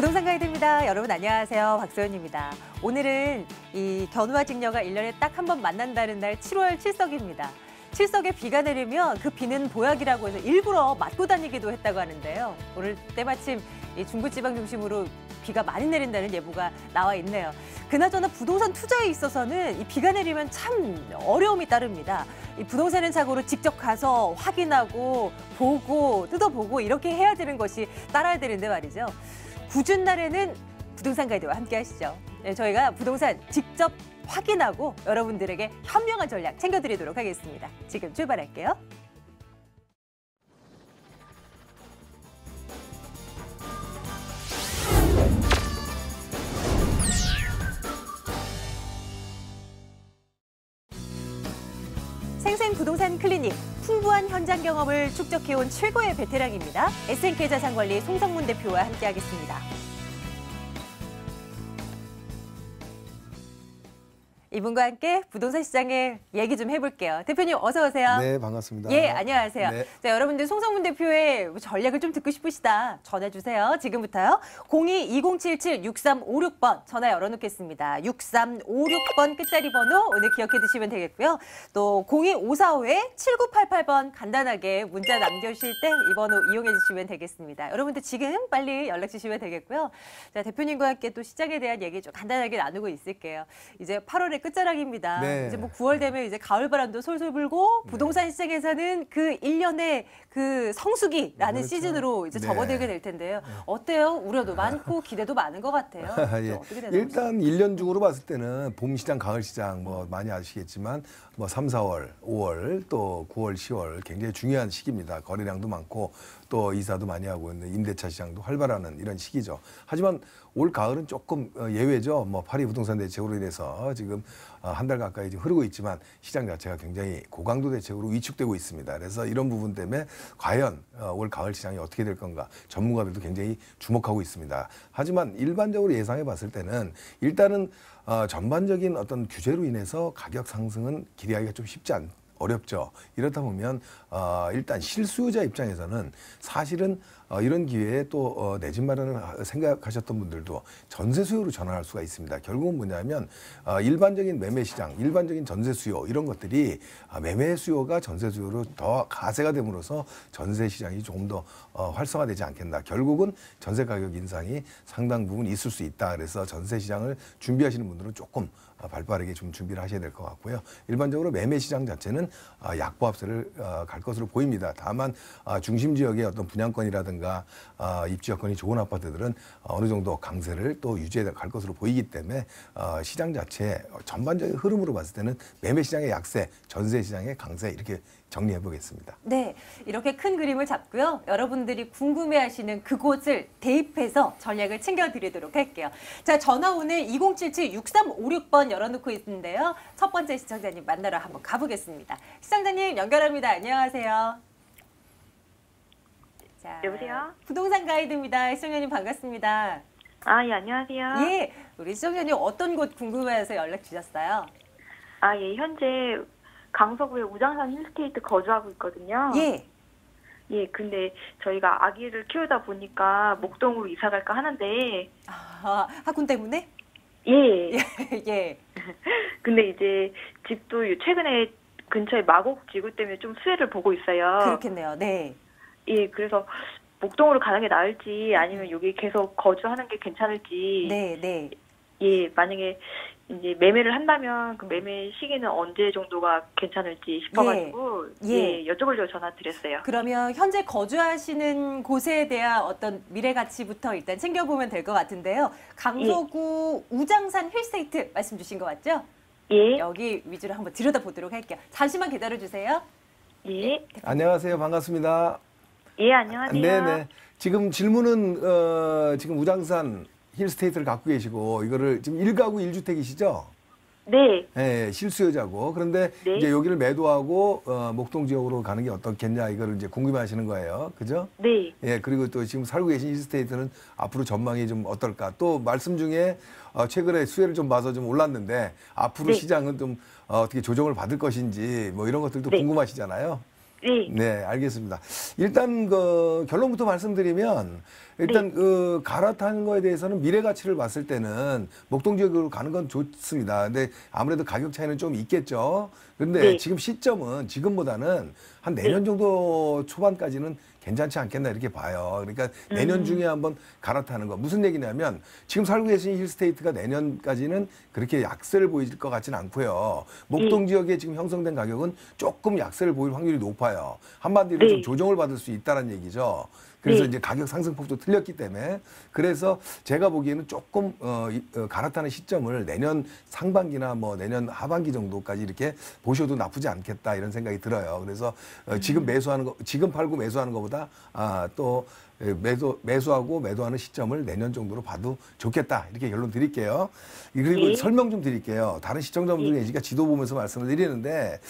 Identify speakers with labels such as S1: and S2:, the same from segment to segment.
S1: 부동산 가이드입니다. 여러분 안녕하세요. 박소연입니다. 오늘은 이 견우와 직녀가 일년에 딱 한 번 만난다는 날 7월 7석입니다. 칠석에 비가 내리면 그 비는 보약이라고 해서 일부러 맞고 다니기도 했다고 하는데요. 오늘 때마침 이 중부지방 중심으로 비가 많이 내린다는 예보가 나와 있네요. 그나저나 부동산 투자에 있어서는 이 비가 내리면 참 어려움이 따릅니다. 이 부동산은 사고로 직접 가서 확인하고 보고 뜯어보고 이렇게 해야 되는 것이 따라야 되는데 말이죠. 궂은 날에는 부동산 가이드와 함께 하시죠. 네, 저희가 부동산 직접 확인하고 여러분들에게 현명한 전략 챙겨드리도록 하겠습니다. 지금 출발할게요. 생생 부동산 클리닉 풍부한 현장 경험을 축적해온 최고의 베테랑입니다. SNK 자산관리 송성문 대표와 함께하겠습니다. 이분과 함께 부동산 시장에 얘기 좀 해볼게요. 대표님 어서 오세요. 네, 반갑습니다. 예, 안녕하세요. 네. 자, 여러분들 송성문 대표의 전략을 좀 듣고 싶으시다. 전해주세요. 지금부터요. 02-2077-6356번 전화 열어놓겠습니다. 6356번 끝자리 번호 오늘 기억해 두시면 되겠고요. 또 02545-7988번 간단하게 문자 남겨주실 때 이 번호 이용해 주시면 되겠습니다. 여러분들 지금 빨리 연락 주시면 되겠고요. 자, 대표님과 함께 또 시장에 대한 얘기 좀 간단하게 나누고 있을게요. 이제 8월에 끝자락입니다. 네. 이제 뭐 9월 되면 이제 가을 바람도 솔솔 불고 네. 부동산 네. 시장에서는 그 1년의 그 성수기라는 그렇죠. 시즌으로 이제 네. 접어들게 될 텐데요. 어때요? 우려도 많고 기대도 많은 것 같아요.
S2: 아, 예. 일단 1년 중으로 봤을 때는 봄 시장, 가을 시장 뭐 많이 아시겠지만 뭐 3, 4월, 5월 또 9월, 10월 굉장히 중요한 시기입니다. 거래량도 많고 또 이사도 많이 하고 있는 임대차 시장도 활발하는 이런 시기죠. 하지만 올 가을은 조금 어, 예외죠. 뭐 파리 부동산 대책으로 인해서 지금 어, 한달 가까이 지금 흐르고 있지만 시장 자체가 굉장히 고강도 대책으로 위축되고 있습니다. 그래서 이런 부분 때문에 과연 어, 올 가을 시장이 어떻게 될 건가 전문가들도 굉장히 주목하고 있습니다. 하지만 일반적으로 예상해 봤을 때는 일단은 전반적인 어떤 규제로 인해서 가격 상승은 기대하기가 좀 쉽지 않, 어렵죠. 이렇다 보면 어, 일단 실수요자 입장에서는 사실은 어, 이런 기회에 또 어, 내집 마련을 생각하셨던 분들도 전세 수요로 전환할 수가 있습니다. 결국은 뭐냐면 어, 일반적인 매매 시장, 일반적인 전세 수요 이런 것들이 어, 매매 수요가 전세 수요로 더 가세가 됨으로써 전세 시장이 조금 더 어, 활성화되지 않겠나. 결국은 전세 가격 인상이 상당 부분 있을 수 있다. 그래서 전세 시장을 준비하시는 분들은 조금 아, 발빠르게 좀 준비를 하셔야 될 것 같고요. 일반적으로 매매 시장 자체는 아, 약보 합세를 어, 갈 것으로 보입니다. 다만 아, 중심 지역의 어떤 분양권이라든가 입지 여건이 좋은 아파트들은 어느 정도 강세를 또 유지해 갈 것으로 보이기 때문에 시장 자체 전반적인 흐름으로 봤을 때는 매매 시장의 약세, 전세 시장의 강세 이렇게 정리해 보겠습니다.
S1: 네, 이렇게 큰 그림을 잡고요. 여러분들이 궁금해하시는 그곳을 대입해서 전략을 챙겨드리도록 할게요. 자, 전화 오늘 2077-6356번 열어놓고 있는데요. 첫 번째 시청자님 만나러 한번 가보겠습니다. 시청자님 연결합니다. 안녕하세요.
S3: 자, 여보세요?
S1: 부동산 가이드입니다. 시청자님 반갑습니다. 아, 예, 안녕하세요. 예, 우리 시청자님 어떤 곳 궁금해서 연락 주셨어요? 아, 예, 현재 강서구에 우장산 힐스테이트
S3: 거주하고 있거든요. 예. 예, 근데 저희가 아기를 키우다 보니까 목동으로 이사 갈까 하는데 아, 학군 때문에? 예. 예. 근데 이제 집도 최근에 근처에 마곡 지구 때문에 좀 수혜를 보고 있어요. 그렇겠네요. 네. 예, 그래서 목동으로 가는 게 나을지 아니면 음. 여기 계속 거주하는 게 괜찮을지. 네, 네. 예, 만약에 이제 매매를 한다면 그 매매 시기는 언제 정도가 괜찮을지 싶어가지고 예, 예. 예 여쭤보려고 전화 드렸어요.
S1: 그러면 현재 거주하시는 곳에 대한 어떤 미래 가치부터 일단 챙겨보면 될 것 같은데요. 강서구 예. 우장산 힐세이트 말씀 주신 것같죠 예. 여기 위주로 한번 들여다보도록 할게요. 잠시만 기다려주세요. 예. 네,
S2: 안녕하세요. 반갑습니다.
S1: 예, 안녕하세요.
S3: 네네. 아, 네.
S2: 지금 질문은 어, 지금 우장산 힐스테이트를 갖고 계시고 이거를 지금 일가구일주택이시죠 네. 예, 예, 실수요자고. 그런데 네. 이제 여기를 매도하고 어, 목동 지역으로 가는 게 어떻겠냐 이거를 이제 궁금해하시는 거예요. 그죠? 네. 예, 그리고 또 지금 살고 계신 힐스테이트는 앞으로 전망이 좀 어떨까? 또 말씀 중에 어, 최근에 수혜를 좀 봐서 좀 올랐는데 앞으로 네. 시장은 좀 어, 어떻게 조정을 받을 것인지 뭐 이런 것들도 네. 궁금하시잖아요. 네. 네, 알겠습니다. 일단 그 결론부터 말씀드리면 일단 네. 그 갈아타는 거에 대해서는 미래 가치를 봤을 때는 목동 지역으로 가는 건 좋습니다. 근데 아무래도 가격 차이는 좀 있겠죠. 그런데 네. 지금 시점은 지금보다는 한 내년 네. 정도 초반까지는 괜찮지 않겠나 이렇게 봐요. 그러니까 음. 내년 중에 한번 갈아타는 거. 무슨 얘기냐면 지금 살고 계신 힐스테이트가 내년까지는 그렇게 약세를 보일 것같진 않고요. 목동 네. 지역에 지금 형성된 가격은 조금 약세를 보일 확률이 높아요. 한마디로 네. 좀 조정을 받을 수 있다는 얘기죠. 그래서 네. 이제 가격 상승폭도 틀렸기 때문에 그래서 제가 보기에는 조금 어, 어, 갈아타는 시점을 내년 상반기나 뭐 내년 하반기 정도까지 이렇게 보셔도 나쁘지 않겠다 이런 생각이 들어요. 그래서 어, 지금 음. 매수하는 거 지금 팔고 매수하는 것보다 아, 또 예, 매도, 매수하고 매도하는 시점을 내년 정도로 봐도 좋겠다. 이렇게 결론 드릴게요. 그리고 네. 설명 좀 드릴게요. 다른 시청자분들 네. 얘기가 지도 보면서 말씀을 드리는데,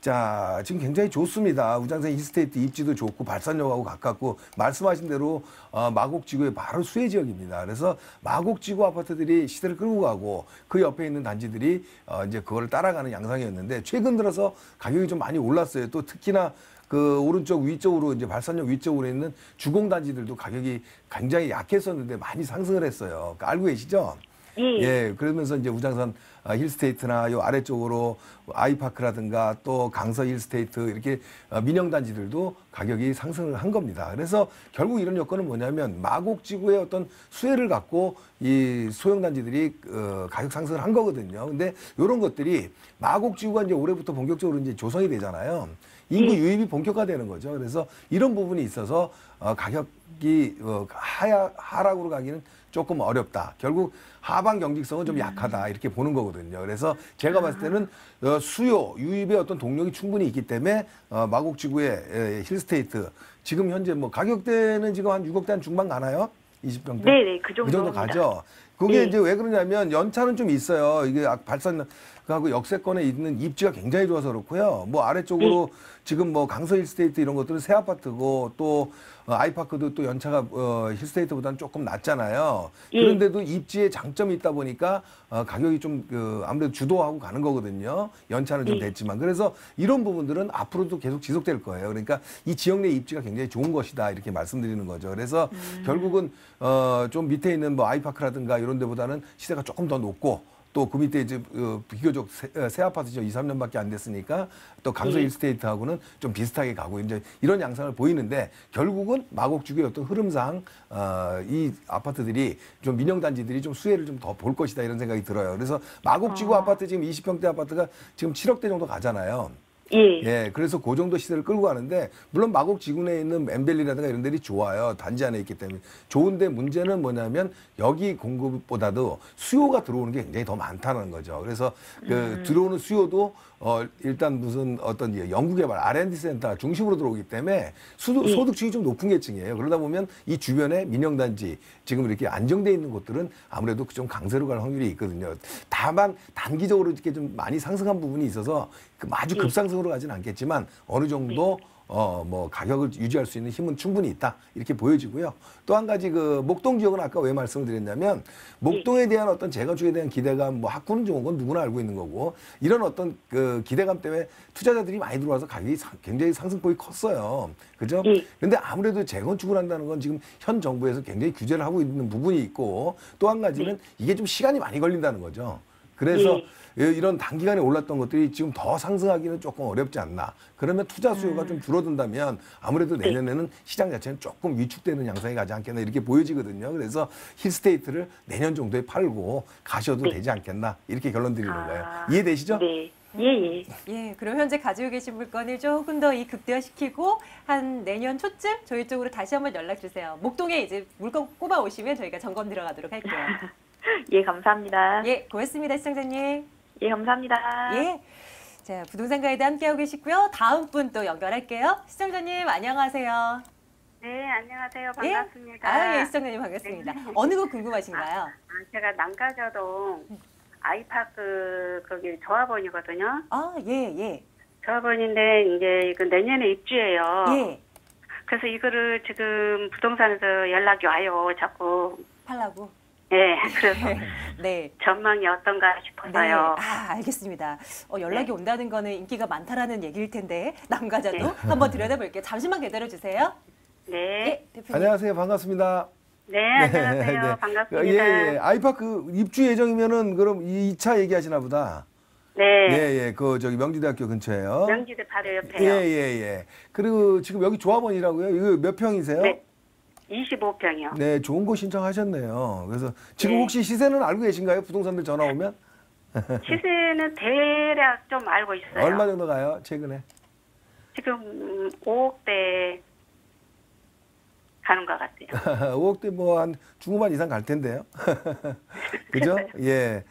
S2: 자, 지금 굉장히 좋습니다. 우장산 힐스테이트 입지도 좋고, 발산역하고 가깝고, 말씀하신 대로 어, 마곡지구의 바로 수혜 지역입니다. 그래서 마곡지구 아파트들이 시대를 끌고 가고, 그 옆에 있는 단지들이 어, 이제 그걸 따라가는 양상이었는데, 최근 들어서 가격이 좀 많이 올랐어요. 또 특히나 그 오른쪽 위쪽으로 이제 발산역 위쪽으로 있는 주공단지들도 가격이 굉장히 약했었는데 많이 상승을 했어요. 그러니까 알고 계시죠? 예. 예. 그러면서 이제 우장산 어, 힐스테이트나 요 아래쪽으로 아이파크라든가 또 강서 힐스테이트 이렇게 어, 민영단지들도 가격이 상승을 한 겁니다. 그래서 결국 이런 여건은 뭐냐면 마곡지구의 어떤 수혜를 갖고 이 소형단지들이 어, 가격 상승을 한 거거든요. 근데 이런 것들이 마곡지구가 이제 올해부터 본격적으로 이제 조성이 되잖아요. 인구 유입이 본격화되는 거죠. 그래서 이런 부분이 있어서 어, 가격이 어, 하야, 하락으로 가기는 조금 어렵다. 결국 하방 경직성은 좀 음. 약하다 이렇게 보는 거거든요. 그래서 제가 아. 봤을 때는 어, 수요 유입의 어떤 동력이 충분히 있기 때문에 어, 마곡지구의 에, 힐스테이트 지금 현재 뭐 가격대는 지금 한 6억대 한 중반 가나요? 20평대. 네네 그, 그 정도. 그 정도 가죠. 그게 네. 이제 왜 그러냐면 연차는 좀 있어요. 이게 발산 그 하고 역세권에 있는 입지가 굉장히 좋아서 그렇고요. 뭐 아래쪽으로 네. 지금 뭐 강서 힐스테이트 이런 것들은 새 아파트고 또 어, 아이파크도 또 연차가 어, 힐스테이트보다는 조금 낮잖아요. 네. 그런데도 입지에 장점이 있다 보니까 어, 가격이 좀 그, 아무래도 주도하고 가는 거거든요. 연차는 좀 네. 됐지만 그래서 이런 부분들은 앞으로도 계속 지속될 거예요. 그러니까 이 지역 내 입지가 굉장히 좋은 것이다 이렇게 말씀드리는 거죠. 그래서 음. 결국은 어, 좀 밑에 있는 뭐 아이파크라든가 이런 데보다는 시세가 조금 더 높고 또그 밑에 이제 어, 비교적 새, 어, 아파트죠. 2, 3년밖에 안 됐으니까 또 강서 일스테이트하고는 네. 좀 비슷하게 가고 이제 이런 양상을 보이는데 결국은 마곡주의 어떤 흐름상 어, 이 아파트들이 좀 민영단지들이 좀 수혜를 좀 더 볼 것이다 이런 생각이 들어요. 그래서 마곡지구 아. 아파트 지금 20평대 아파트가 지금 7억대 정도 가잖아요. 예. 예. 그래서 그 정도 시세를 끌고 가는데 물론 마곡 지구내에 있는 엠벨리라든가 이런 데들이 좋아요. 단지 안에 있기 때문에. 좋은데 문제는 뭐냐면 여기 공급보다도 수요가 들어오는 게 굉장히 더 많다는 거죠. 그래서 그 음. 들어오는 수요도 어 일단 무슨 어떤 연구개발 R&D 센터 중심으로 들어오기 때문에 수도, 예. 소득층이 좀 높은 계층이에요. 그러다 보면 이 주변에 민영단지 지금 이렇게 안정돼 있는 곳들은 아무래도 좀 강세로 갈 확률이 있거든요. 다만 단기적으로 이렇게 좀 많이 상승한 부분이 있어서 그 아주 예. 급상승으로 가진 않겠지만 어느 정도 네. 어, 뭐 가격을 유지할 수 있는 힘은 충분히 있다 이렇게 보여지고요. 또 한 가지 그 목동 지역은 아까 왜 말씀을 드렸냐면 목동에 네. 대한 어떤 재건축에 대한 기대감 뭐 학군은 좋은 건 누구나 알고 있는 거고 이런 어떤 그 기대감 때문에 투자자들이 많이 들어와서 가격이 사, 굉장히 상승폭이 컸어요. 그죠? 예. 그런데 아무래도 재건축을 한다는 건 지금 현 정부에서 굉장히 규제를 하고 있는 부분이 있고 또 한 가지는 네. 이게 좀 시간이 많이 걸린다는 거죠. 그래서 예. 예, 이런 단기간에 올랐던 것들이 지금 더 상승하기는 조금 어렵지 않나. 그러면 투자 수요가 음. 좀 줄어든다면 아무래도 네. 내년에는 네. 시장 자체는 조금 위축되는 양상이 가지 않겠나 이렇게 보여지거든요. 그래서 힐스테이트를 내년 정도에 팔고 가셔도 네. 되지 않겠나 이렇게 결론 드리는 아. 거예요. 이해되시죠? 네.
S1: 예, 예. 예, 그럼 현재 가지고 계신 물건을 조금 더이 극대화시키고 한 내년 초쯤 저희 쪽으로 다시 한번 연락 주세요. 목동에 이제 물건 꼽아 오시면 저희가 점검 들어가도록 할게요. 예, 감사합니다. 예, 고맙습니다, 시청자님. 예, 감사합니다. 예. 자, 부동산 가이드 함께하고 계시고요. 다음 분 또 연결할게요. 시청자님, 안녕하세요.
S3: 네, 안녕하세요. 예? 반갑습니다. 예? 아, 예, 시청자님
S1: 반갑습니다. 네. 어느 곳 궁금하신가요? 아, 아,
S3: 제가 남가저동 음. 아이파크 거기 조합원이거든요. 아, 예, 예. 조합원인데 이제 그 내년에 입주예요. 예. 그래서 이거를 지금 부동산에서 연락이 와요. 자꾸 팔라고. 예, 네, 그래서 네. 전망이 어떤가 싶어서요.
S1: 네. 아, 알겠습니다. 어, 연락이 네. 온다는 거는 인기가 많다라는 얘기일 텐데 남과자도 네. 한번 들여다볼게요. 잠시만 기다려 주세요. 네. 예, 안녕하세요.
S2: 반갑습니다.
S1: 네,
S3: 네. 안녕하세요. 네. 반갑습니다.
S2: 예, 예, 예. 아이파크 입주 예정이면은 그럼 2차 얘기하시나 보다.
S3: 네. 예, 예.
S2: 그, 저기, 명지대학교 근처에요. 명지대
S3: 바로 옆에요. 예, 예,
S2: 예. 그리고 지금 여기 조합원이라고요? 이거 몇 평이세요? 네.
S3: 25평이요. 네,
S2: 좋은 거 신청하셨네요. 그래서 지금 네. 혹시 시세는 알고 계신가요? 부동산들 전화 오면?
S3: 시세는 대략 좀 알고 있어요. 얼마
S2: 정도 가요, 최근에?
S3: 지금 5억대
S2: 가는 것 같아요. 5억대 뭐 한 중후반 이상 갈 텐데요. 그죠? 예.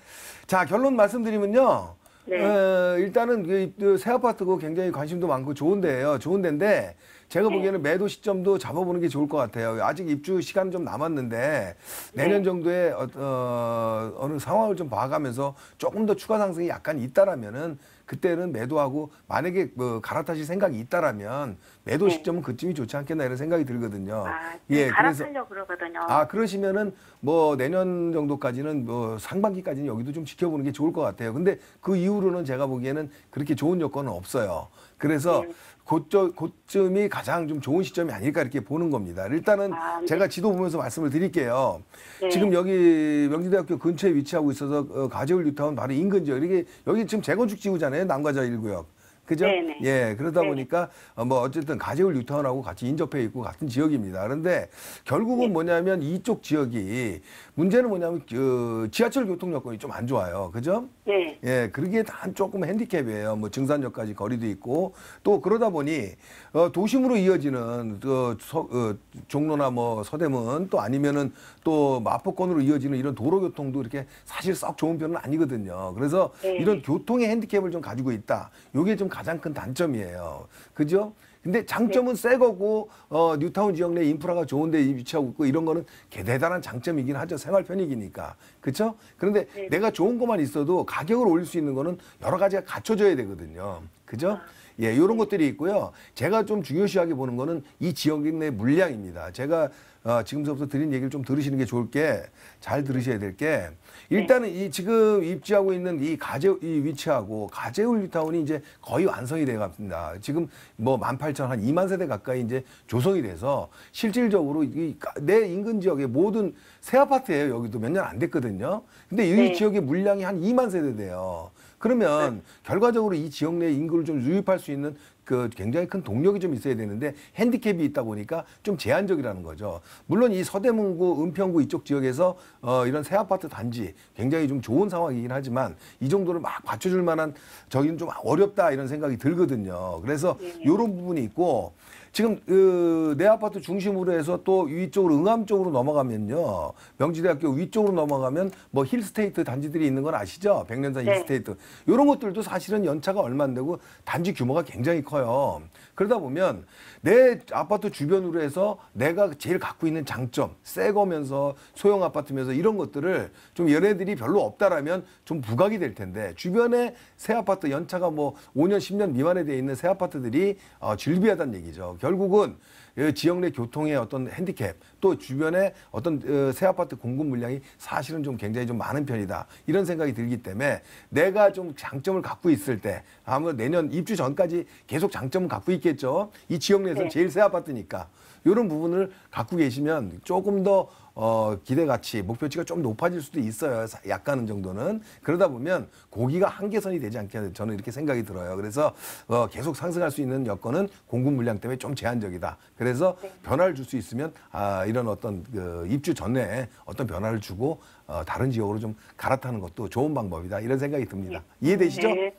S2: 자, 결론 말씀드리면요. 네. 어, 일단은 그새 그 아파트고 굉장히 관심도 많고 좋은 데요 좋은 데인데 제가 네. 보기에는 매도 시점도 잡아보는 게 좋을 것 같아요. 아직 입주 시간 좀 남았는데 내년 네. 정도에 어, 어, 어느 상황을 좀 봐가면서 조금 더 추가 상승이 약간 있다라면은 그때는 매도하고 만약에 뭐 갈아타실 생각이 있다라면 매도 네. 시점은 그쯤이 좋지 않겠나 이런 생각이 들거든요. 아, 네. 예, 그래서
S4: 그러거든요. 아
S2: 그러시면은 뭐 내년 정도까지는 뭐 상반기까지는 여기도 좀 지켜보는 게 좋을 것 같아요. 근데 그 이후로는 제가 보기에는 그렇게 좋은 여건은 없어요. 그래서 네. 고점, 고점이 가장 좀 좋은 시점이 아닐까 이렇게 보는 겁니다. 일단은 아, 네. 제가 지도 보면서 말씀을 드릴게요. 네. 지금 여기 명지대학교 근처에 위치하고 있어서 어, 가재울 뉴타운 바로 인근 지역 이게 여기 지금 재건축 지구잖아요. 거잖아요. 남과자 1구역. 그죠? 네네. 네. 예, 그러다 네네. 네. 보니까 어, 뭐 어쨌든 가재울 유타운하고 같이 인접해 있고 같은 지역입니다. 그런데 결국은 네. 뭐냐면 이쪽 지역이 문제는 뭐냐면 그 지하철 교통 여건이 좀 안 좋아요. 그죠? 예. 예, 그러기에 단 조금 핸디캡이에요. 뭐 증산역까지 거리도 있고 또 그러다 보니 어, 도심으로 이어지는 어, 서, 어, 종로나 뭐 서대문 또 아니면은 또 마포권으로 이어지는 이런 도로교통도 이렇게 사실 썩 좋은 편은 아니거든요. 그래서 네. 이런 교통의 핸디캡을 좀 가지고 있다. 요게 좀 가장 큰 단점이에요. 그죠? 근데 장점은 네. 새 거고 어, 뉴타운 지역 내 인프라가 좋은 데 위치하고 있고 이런 거는 대단한 장점이긴 하죠. 생활 편익이니까. 그렇죠? 그런데 네. 내가 좋은 것만 있어도 가격을 올릴 수 있는 거는 여러 가지가 갖춰져야 되거든요. 그죠? 아. 예, 이런 것들이 있고요. 제가 좀 중요시하게 보는 거는 이 지역 내 물량입니다. 제가 어, 지금서부터 드린 얘기를 좀 들으시는 게 좋을 게 잘 들으셔야 될게 네. 일단은 네. 이 지금 입지하고 있는 이 가재 이 위치하고 가재울 리타운이 이제 거의 완성이 되어 갑니다. 지금 뭐 18,000, 한 2만 세대 가까이 이제 조성이 돼서 실질적으로 이, 내 인근 지역의 모든 새 아파트예요. 여기도 몇 년 안 됐거든요. 근데 이 네. 지역의 물량이 한 2만 세대 돼요. 그러면 네. 결과적으로 이 지역 내 인구를 좀 유입할 수 있는 그 굉장히 큰 동력이 좀 있어야 되는데 핸디캡이 있다 보니까 좀 제한적이라는 거죠. 물론 이 서대문구, 은평구 이쪽 지역에서 어, 이런 새 아파트 단지 굉장히 좀 좋은 상황이긴 하지만 이 정도를 막 받쳐줄 만한 저기는 좀 어렵다 이런 생각이 들거든요. 그래서 이런 네. 부분이 있고 지금 그, 내 아파트 중심으로 해서 또 위쪽으로 응암 쪽으로 넘어가면요. 명지대학교 위쪽으로 넘어가면 뭐 힐스테이트 단지들이 있는 건 아시죠? 백년산 네. 힐스테이트. 이런 것들도 사실은 연차가 얼마 안 되고 단지 규모가 굉장히 커요. 그러다 보면 내 아파트 주변으로 해서 내가 제일 갖고 있는 장점, 새 거면서 소형 아파트면서 이런 것들을 좀 연애들이 별로 없다라면 좀 부각이 될 텐데 주변에 새 아파트 연차가 뭐 5년, 10년 미만에 돼 있는 새 아파트들이 어, 질비하다는 얘기죠. 결국은 그 지역 내 교통의 어떤 핸디캡 또 주변에 어떤 어, 새 아파트 공급 물량이 사실은 좀 굉장히 좀 많은 편이다 이런 생각이 들기 때문에 내가 좀 장점을 갖고 있을 때 아무 내년 입주 전까지 계속 장점을 갖고 있겠죠 이 지역 내에서 네. 제일 새 아파트니까 이런 부분을 갖고 계시면 조금 더 어, 기대가치, 목표치가 좀 높아질 수도 있어요. 약간은 정도는. 그러다 보면 고기가 한계선이 되지 않게 저는 이렇게 생각이 들어요. 그래서 어, 계속 상승할 수 있는 여건은 공급 물량 때문에 좀 제한적이다. 그래서 네. 변화를 줄 수 있으면 아, 이런 어떤 그 입주 전에 어떤 변화를 주고 어, 다른 지역으로 좀 갈아타는 것도 좋은 방법이다. 이런 생각이 듭니다. 네. 이해되시죠? 네.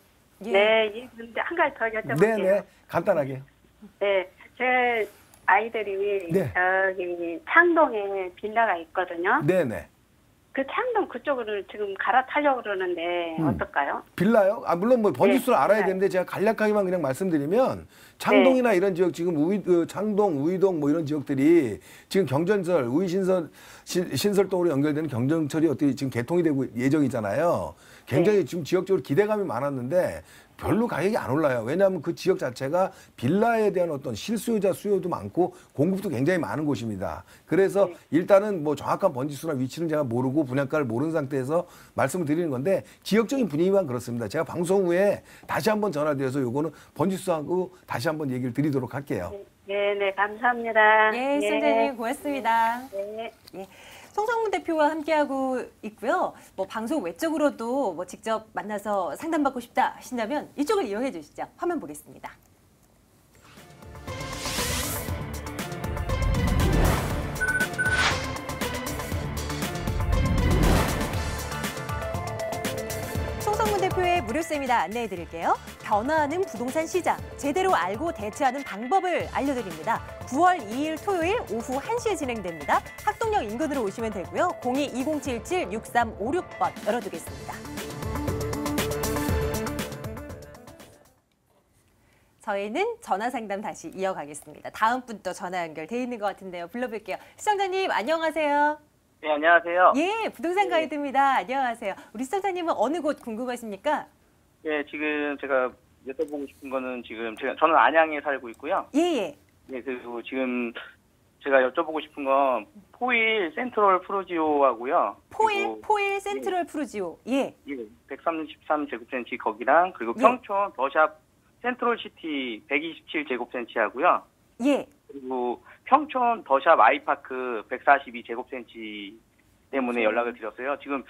S3: 예. 네, 이해되는데 한 가지 더 여쭤볼게요. 네, 네. 간단하게. 네. 제 아이들이 네. 저기 창동에 빌라가 있거든요. 네네. 그 창동 그쪽으로 지금 갈아타려고 그러는데 음.
S4: 어떨까요?
S2: 빌라요? 아 물론 뭐 번지수를 네. 알아야 네. 되는데 제가 간략하게만 그냥 말씀드리면 창동이나 네. 이런 지역 지금 우이 그 어, 창동, 우이동 뭐 이런 지역들이 지금 경전설, 우이신설 신, 설동으로 연결되는 경전철이 어떻게 지금 개통이 되고 예정이잖아요. 굉장히 지금 지역적으로 기대감이 많았는데 별로 가격이 안 올라요. 왜냐하면 그 지역 자체가 빌라에 대한 어떤 실수요자 수요도 많고 공급도 굉장히 많은 곳입니다. 그래서 네. 일단은 뭐 정확한 번지수나 위치는 제가 모르고 분양가를 모르는 상태에서 말씀을 드리는 건데 지역적인 분위기만 그렇습니다. 제가 방송 후에 다시 한번 전화드려서 요거는 번지수하고 다시 한번 얘기를 드리도록 할게요.
S3: 네, 네, 감사합니다. 예, 네, 선생님 고맙습니다. 네.
S1: 네. 송성문 대표와 함께하고 있고요. 뭐 방송 외적으로도 뭐 직접 만나서 상담받고 싶다 하신다면 이쪽을 이용해 주시죠. 화면 보겠습니다. 대표의 무료 세미나 안내해드릴게요. 변화하는 부동산 시장, 제대로 알고 대처하는 방법을 알려드립니다. 9월 2일 토요일 오후 1시에 진행됩니다. 학동역 인근으로 오시면 되고요. 02-2077-6356번 열어두겠습니다. 저희는 전화 상담 다시 이어가겠습니다. 다음 분 또 전화 연결돼 있는 것 같은데요. 불러볼게요. 시청자님 안녕하세요.
S4: 네, 안녕하세요. 예,
S1: 부동산 네. 가이드입니다. 안녕하세요. 우리 시청자님은 어느 곳 궁금하십니까?
S4: 예, 지금 제가 여쭤보고 싶은 거는 지금 제가 저는 안양에 살고 있고요. 예, 예. 예, 그리고 지금 제가 여쭤보고 싶은 건 포일 센트럴 프루지오하고요. 포일 포일
S1: 예. 센트럴 예. 프루지오. 예.
S4: 예. 133 제곱센치 거기랑 그리고 예. 평촌 예. 더샵 센트럴 시티 127 제곱센치 하고요. 예. 그리고 평촌 더샵 아이파크 142제곱센치 때문에 그렇죠. 연락을 드렸어요. 지금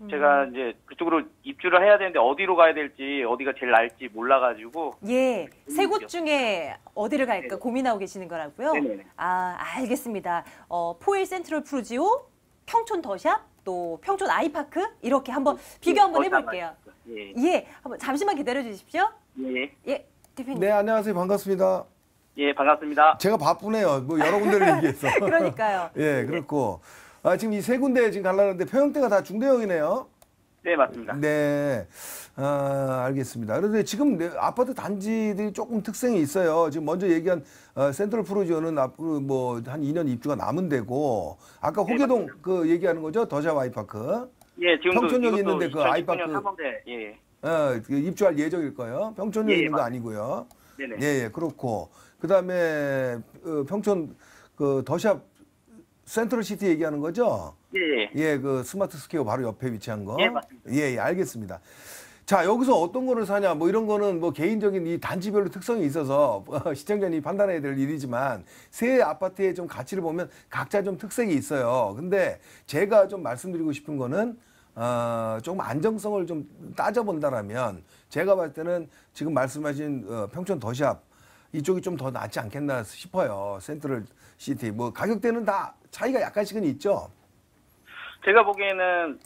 S4: 음. 제가 이제 그쪽으로 입주를 해야 되는데 어디로 가야 될지 어디가 제일 날지 몰라가지고
S1: 예세곳 음, 그렇죠. 중에 어디를 갈까 네네. 고민하고 계시는 거라고요. 네네네. 아 알겠습니다. 어, 포일 센트럴 프루지오, 평촌 더샵, 또 평촌 아이파크 이렇게 한번 네. 비교 한번 해볼게요. 예. 예, 한번 잠시만 기다려 주십시오. 예. 예, 대표님. 네
S2: 안녕하세요 반갑습니다. 예,
S4: 반갑습니다. 제가
S2: 바쁘네요. 뭐 여러 군데를 얘기해서. 그러니까요. 예, 그렇고. 아, 지금 이 세 군데 지금 갈라는데 평형대가 다 중대형이네요. 네, 맞습니다. 네. 아, 알겠습니다. 그런데 지금 네, 아파트 단지들이 조금 특성이 있어요. 지금 먼저 얘기한 어, 센트럴 프로지오는 앞으로 그 뭐한 2년 입주가 남은 데고 아까 네, 호계동 맞그 얘기하는 거죠? 더샵 아이파크.
S4: 예, 지금도 평촌역 있는데 그 아이파크 3월에, 예.
S2: 어, 그 입주할 예정일 거예요. 평촌역 예, 있는 맞습니다. 아니고요. 네네. 예, 예, 그렇고 그다음에 어, 평촌 그 더샵 센트럴시티 얘기하는 거죠? 예, 예. 예, 그 스마트 스퀘어 바로 옆에 위치한 거. 예, 맞습니다. 예, 예, 알겠습니다. 자, 여기서 어떤 거를 사냐, 뭐 이런 거는 뭐 개인적인 이 단지별로 특성이 있어서 어, 시청자님 판단해야 될 일이지만 새 아파트의 좀 가치를 보면 각자 좀 특색이 있어요. 근데 제가 좀 말씀드리고 싶은 거는 어, 조 안정성을 좀 따져본다라면 제가 봤을 때는 지금 말씀하신 어, 평촌 더샵 이쪽이 좀 더 낫지 않겠나 싶어요. 센트럴 시티 뭐 가격대는 다 차이가 약간씩은 있죠.
S4: 제가 보기에는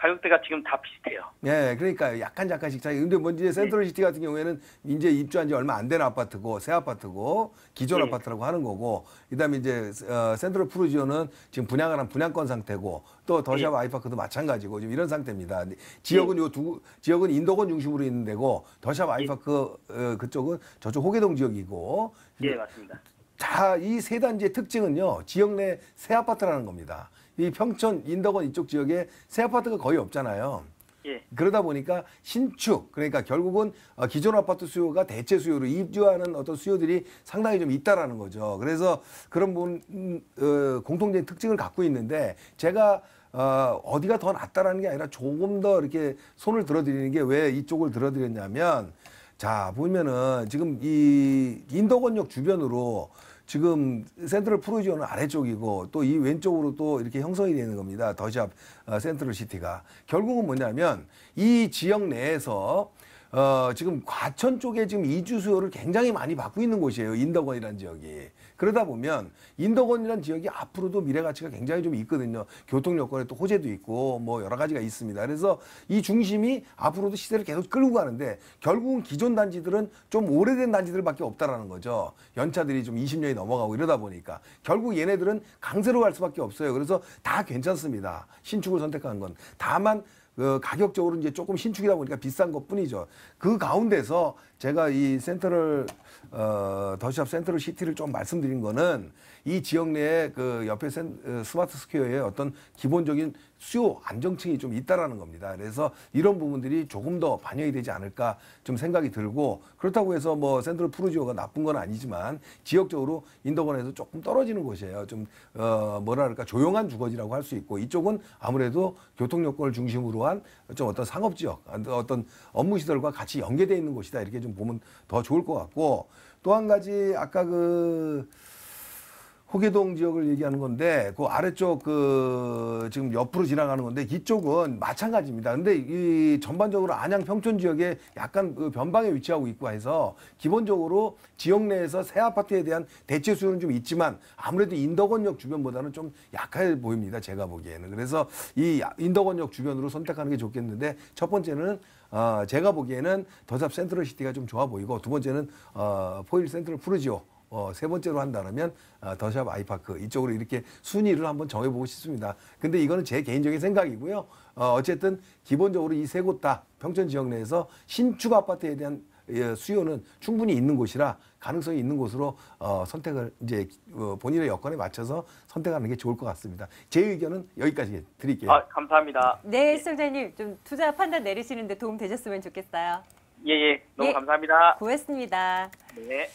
S4: 가격대가 지금 다 비슷해요.
S2: 네, 그러니까 약간 약간씩 차이. 근데 먼저 뭐 센트럴시티 네. 같은 경우에는 이제 입주한 지 얼마 안 된 아파트고 새 아파트고 기존 네. 아파트라고 하는 거고 그다음에 이제 어, 센트럴 프루지오는 지금 분양한 분양권 상태고 또 더샵 네. 아이파크도 마찬가지고 지금 이런 상태입니다. 네. 지역은 네. 요두 지역은 인도권 중심으로 있는 데고 더샵 아이파크 어, 그쪽은 저쪽 호계동 지역이고. 네, 맞습니다. 자, 이 세 단지의 특징은요. 지역 내 새 아파트라는 겁니다. 이 평촌 인덕원 이쪽 지역에 새 아파트가 거의 없잖아요. 예. 그러다 보니까 신축 그러니까 결국은 어, 기존 아파트 수요가 대체 수요로 입주하는 어떤 수요들이 상당히 좀 있다라는 거죠. 그래서 그런 분 음, 어, 공통적인 특징을 갖고 있는데 제가 어, 어디가 더 낫다라는 게 아니라 조금 더 이렇게 손을 들어드리는 게 왜 이쪽을 들어드렸냐면 자 보면은 지금 이 인덕원역 주변으로 지금 센트럴 프로지오는 아래쪽이고 또 이 왼쪽으로 또 이렇게 형성이 되는 겁니다. 더샵 어, 센트럴 시티가. 결국은 뭐냐면 이 지역 내에서 어, 지금 과천 쪽에 지금 이주 수요를 굉장히 많이 받고 있는 곳이에요. 인더원이라는 지역이. 그러다 보면 인덕원이라는 지역이 앞으로도 미래 가치가 굉장히 좀 있거든요. 교통 여건에 또 호재도 있고 뭐 여러 가지가 있습니다. 그래서 이 중심이 앞으로도 시세를 계속 끌고 가는데 결국은 기존 단지들은 좀 오래된 단지들밖에 없다라는 거죠. 연차들이 좀 20년이 넘어가고 이러다 보니까 결국 얘네들은 강세로 갈 수밖에 없어요. 그래서 다 괜찮습니다. 신축을 선택한 건 다만 그 가격적으로 이제 조금 신축이다 보니까 비싼 것 뿐이죠. 그 가운데서 제가 이 센터를, 어, 더샵 센터를 시티를 좀 말씀드린 거는 이 지역 내에 그 옆에 센, 어, 스마트 스퀘어에 어떤 기본적인 수요 안정층이 좀 있다라는 겁니다. 그래서 이런 부분들이 조금 더 반영이 되지 않을까 좀 생각이 들고 그렇다고 해서 뭐 센트럴 푸르지오가 나쁜 건 아니지만 지역적으로 인더번에서 조금 떨어지는 곳이에요. 좀 어, 뭐랄까 조용한 주거지라고 할 수 있고 이쪽은 아무래도 교통 요건을 중심으로 한 좀 어떤 상업 지역, 어떤 업무 시설과 같이 연계돼 있는 곳이다 이렇게 좀 보면 더 좋을 것 같고 또 한 가지 아까 그 호계동 지역을 얘기하는 건데 그 아래쪽 그 지금 옆으로 지나가는 건데 이쪽은 마찬가지입니다. 근데 이 전반적으로 안양 평촌 지역에 약간 그 변방에 위치하고 있고 해서 기본적으로 지역 내에서 새 아파트에 대한 대체 수요는 좀 있지만 아무래도 인덕원역 주변보다는 좀 약해 보입니다. 제가 보기에는. 그래서 이 인덕원역 주변으로 선택하는 게 좋겠는데 첫 번째는 어 제가 보기에는 더샵 센트럴 시티가 좀 좋아 보이고 두 번째는 어 포일 센트럴 푸르지오 어, 세 번째로 한다면 어, 아, 더샵 아이파크 이쪽으로 이렇게 순위를 한번 정해보고 싶습니다. 근데 이거는 제 개인적인 생각이고요. 어, 어쨌든 기본적으로 이 세 곳 다 평촌 지역 내에서 신축 아파트에 대한 예, 수요는 충분히 있는 곳이라 가능성이 있는 곳으로 어, 선택을 이제 어, 본인의 여건에 맞춰서 선택하는 게 좋을 것 같습니다. 제 의견은 여기까지 드릴게요. 아,
S4: 감사합니다.
S1: 네, 실장님좀 투자 판단 내리시는데 도움 되셨으면 좋겠어요.
S4: 예, 예. 너무 예, 감사합니다.
S1: 고맙습니다. 네.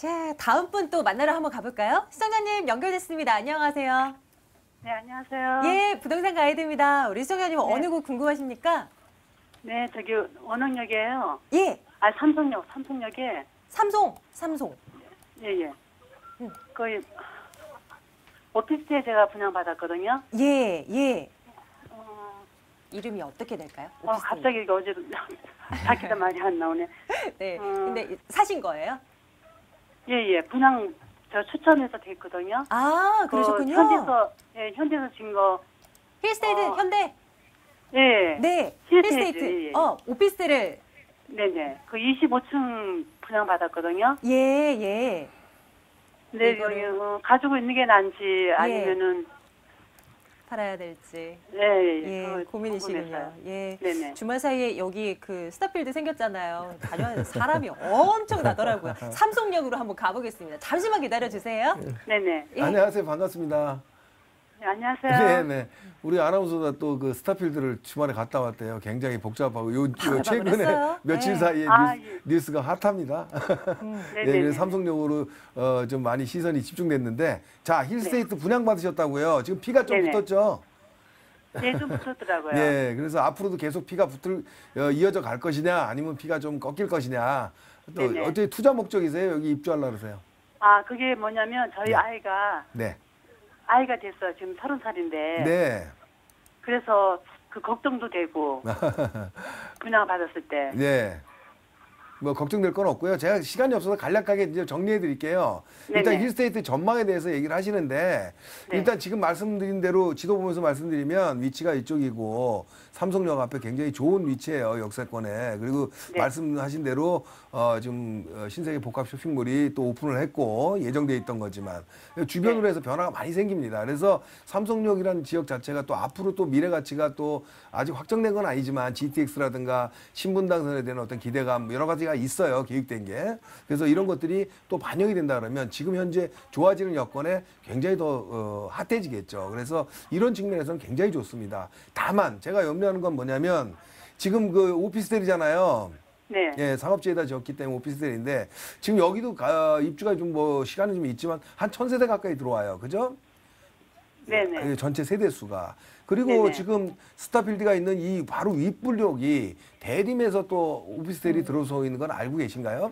S1: 자, 다음 분 또 만나러 한번 가볼까요? 시청자님 연결됐습니다. 안녕하세요.
S4: 네, 안녕하세요. 예,
S1: 부동산 가이드입니다. 우리 시청자님 네. 어느 곳 궁금하십니까? 네, 저기
S4: 원흥역이에요. 예. 아, 삼성역, 삼성역에. 삼송, 삼송. 예, 예. 음. 거의 오피스텔 제가 분양받았거든요. 예, 예. 어... 이름이 어떻게 될까요? 오피스텔. 어, 갑자기 어제 자기가 말이 안 나오네. 네. 어... 근데 사신 거예요? 예, 예. 분양 저 추천해서 됐거든요. 아, 그러셨군요. 그 현대서, 예, 현대서 진 거. 힐스테이트, 어, 현대. 예. 네. 힐스테이트. 힐 예, 예, 예, 어, 오피스텔을. 네네. 네. 그 25층 분양 받았거든요. 예, 예. 네, 이거 그, 어, 가지고 있는 게 난지 예. 아니면은 예.
S1: 팔아야 될지. 네, 예, 고민이시군요. 요 예, 네네. 주말 사이에 여기 그 스타필드 생겼잖아요. 다녀 사람이 엄청 나더라고요. 삼성역으로 한번 가보겠습니다. 잠시만 기다려 주세요. 네네. 예. 안녕하세요,
S2: 반갑습니다.
S1: 네, 안녕하세요. 네,
S2: 네. 우리 아나운서가 또 그 스타필드를 주말에 갔다 왔대요. 굉장히 복잡하고 요, 요 최근에 네. 며칠 네. 사이에 아, 뉴스, 예. 가 핫합니다.
S3: 음, 네, 예, 네 그래 네.
S2: 삼성역으로 어, 좀 많이 시선이 집중됐는데 자 힐스테이트 분양 받으셨다고요. 지금 피가 좀 붙었죠?
S4: 네, 좀 붙었더라고요. 네,
S2: 그래서 앞으로도 계속 피가 붙을 어, 이어져 갈 것이냐, 아니면 피가 좀 꺾일 것이냐. 또 어떻게 투자 목적이세요? 여기 입주하려 그러세요?
S4: 아, 그게 뭐냐면 저희 아이가 네. 아이가 됐어요. 지금 서른 살인데. 네. 그래서 그 걱정도 되고 분양 받았을 때. 네.
S2: 뭐 걱정될 건 없고요. 제가 시간이 없어서 간략하게 이제 정리해 드릴게요. 일단 힐스테이트 전망에 대해서 얘기를 하시는데 네. 일단 지금 말씀드린 대로 지도 보면서 말씀드리면 위치가 이쪽이고 삼성역 앞에 굉장히 좋은 위치예요. 역세권에. 그리고 네. 말씀하신 대로 어 지금 어, 신세계 복합 쇼핑몰이 또 오픈을 했고 예정돼 있던 거지만 주변으로 네. 해서 변화가 많이 생깁니다. 그래서 삼성역이라는 지역 자체가 또 앞으로 또 미래 가치가 또 아직 확정된 건 아니지만 GTX라든가 신분당선에 대한 어떤 기대감 여러 가지 가지가 있어요. 계획된 게. 그래서 이런 것들이 또 반영이 된다 그러면 지금 현재 좋아지는 여건에 굉장히 더 어, 핫해지겠죠. 그래서 이런 측면에서는 굉장히 좋습니다. 다만 제가 염려하는 건 뭐냐면 지금 그 오피스텔이잖아요. 네. 예, 상업지에다 지었기 때문에 오피스텔인데 지금 여기도 가, 입주가 좀 뭐시간이좀 있지만 한 천세대 가까이 들어와요. 그죠? 네네. 그 전체 세대 수가. 그리고 네네. 지금 스타필드가 있는 이 바로 윗불역이 대림에서 또 오피스텔이 음. 들어서 있는 건 알고 계신가요?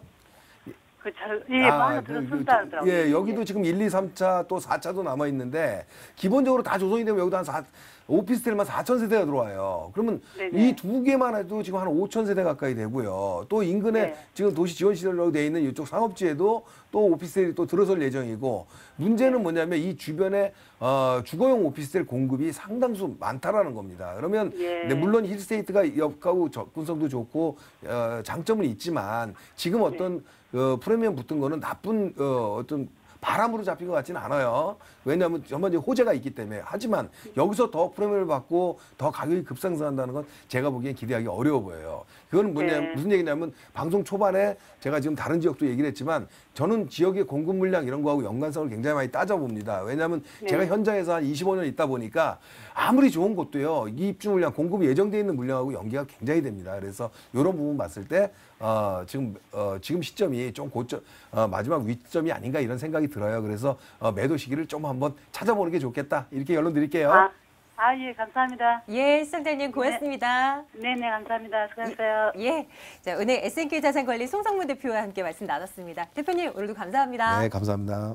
S4: 그 잘, 예, 아, 그, 그, 그, 예, 예. 여기도
S2: 지금 1, 2, 3차 또 4차도 남아 있는데 기본적으로 다 조성이 되면 여기도 한 4, 오피스텔만 4천 세대가 들어와요. 그러면 이 두 개만 해도 지금 한 5천 세대 가까이 되고요. 또 인근에 네. 지금 도시 지원 시설로 되어 있는 이쪽 상업지에도 또 오피스텔이 또 들어설 예정이고 문제는 네. 뭐냐면 이 주변에 어, 주거용 오피스텔 공급이 상당수 많다라는 겁니다. 그러면 네. 네, 물론 힐스테이트가 역하고 접근성도 좋고 어, 장점은 있지만 지금 네. 어떤 어, 프리미엄 붙은 거는 나쁜 어, 어떤 바람으로 잡힌 것 같지는 않아요. 왜냐하면 전반적인 호재가 있기 때문에 하지만 여기서 더프레임을 받고 더 가격이 급상승한다는 건 제가 보기엔 기대하기 어려워 보여요. 그건 뭐냐, 네. 무슨 얘기냐면 방송 초반에 제가 지금 다른 지역도 얘기를 했지만 저는 지역의 공급 물량 이런 거하고 연관성을 굉장히 많이 따져봅니다. 왜냐하면 네. 제가 현장에서 한 25년 있다 보니까 아무리 좋은 곳도요. 이 입주 물량 공급이 예정돼 있는 물량하고 연계가 굉장히 됩니다. 그래서 이런 부분 봤을 때 어, 지금 어, 지금 시점이 좀 고점 어, 마지막 위점이 아닌가 이런 생각이 들어요. 그래서 어, 매도 시기를 좀 한번 한번 찾아보는 게 좋겠다. 이렇게 연론 드릴게요. 아.
S1: 아, 예, 감사합니다. 예, 시청자님 고맙습니다. 네, 네, 네 감사합니다. 수고하셨어요. 예, 예. 자, 은행 SNK 자산관리 송성문 대표와 함께 말씀 나눴습니다. 대표님, 오늘도 감사합니다. 네,
S2: 감사합니다.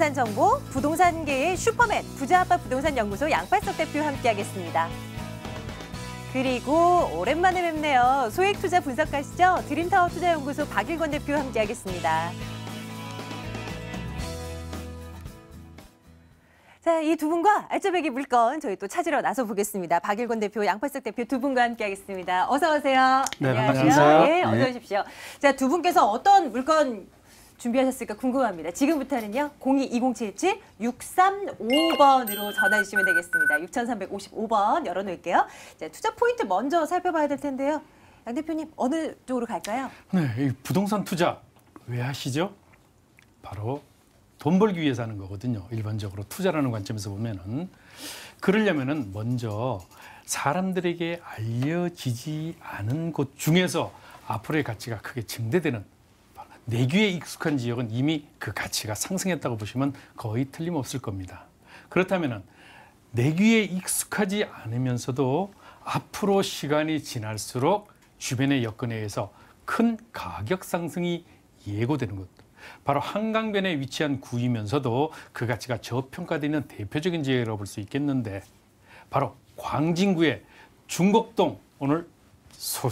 S1: 부동산 정보, 부동산계의 슈퍼맨, 부자아빠 부동산 연구소 양팔석 대표와 함께하겠습니다. 그리고 오랜만에 뵙네요. 소액 투자 분석가시죠? 드림타워 투자연구소 박일권 대표와 함께하겠습니다. 자, 이 두 분과 알짜배기 물건 저희 또 찾으러 나서 보겠습니다. 박일권 대표, 양팔석 대표 두 분과 함께하겠습니다. 어서 오세요. 네, 안녕하세요. 반갑습니다. 예, 어서 네. 오십시오. 자, 두 분께서 어떤 물건 준비하셨을까 궁금합니다. 지금부터는요. 02-2077-635번으로 전화 주시면 되겠습니다. 6355번 열어놓을게요. 자, 투자 포인트 먼저 살펴봐야 될 텐데요. 양 대표님 어느 쪽으로 갈까요?
S5: 네, 부동산 투자 왜 하시죠? 바로 돈 벌기 위해서 하는 거거든요. 일반적으로 투자라는 관점에서 보면은 그러려면은 먼저 사람들에게 알려지지 않은 곳 중에서 앞으로의 가치가 크게 증대되는 내귀에 익숙한 지역은 이미 그 가치가 상승했다고 보시면 거의 틀림없을 겁니다. 그렇다면 내귀에 익숙하지 않으면서도 앞으로 시간이 지날수록 주변의 여건에 의해서 큰 가격 상승이 예고되는 것. 바로 한강변에 위치한 구이면서도 그 가치가 저평가되는 대표적인 지역이라고 볼수 있겠는데 바로 광진구의 중곡동 오늘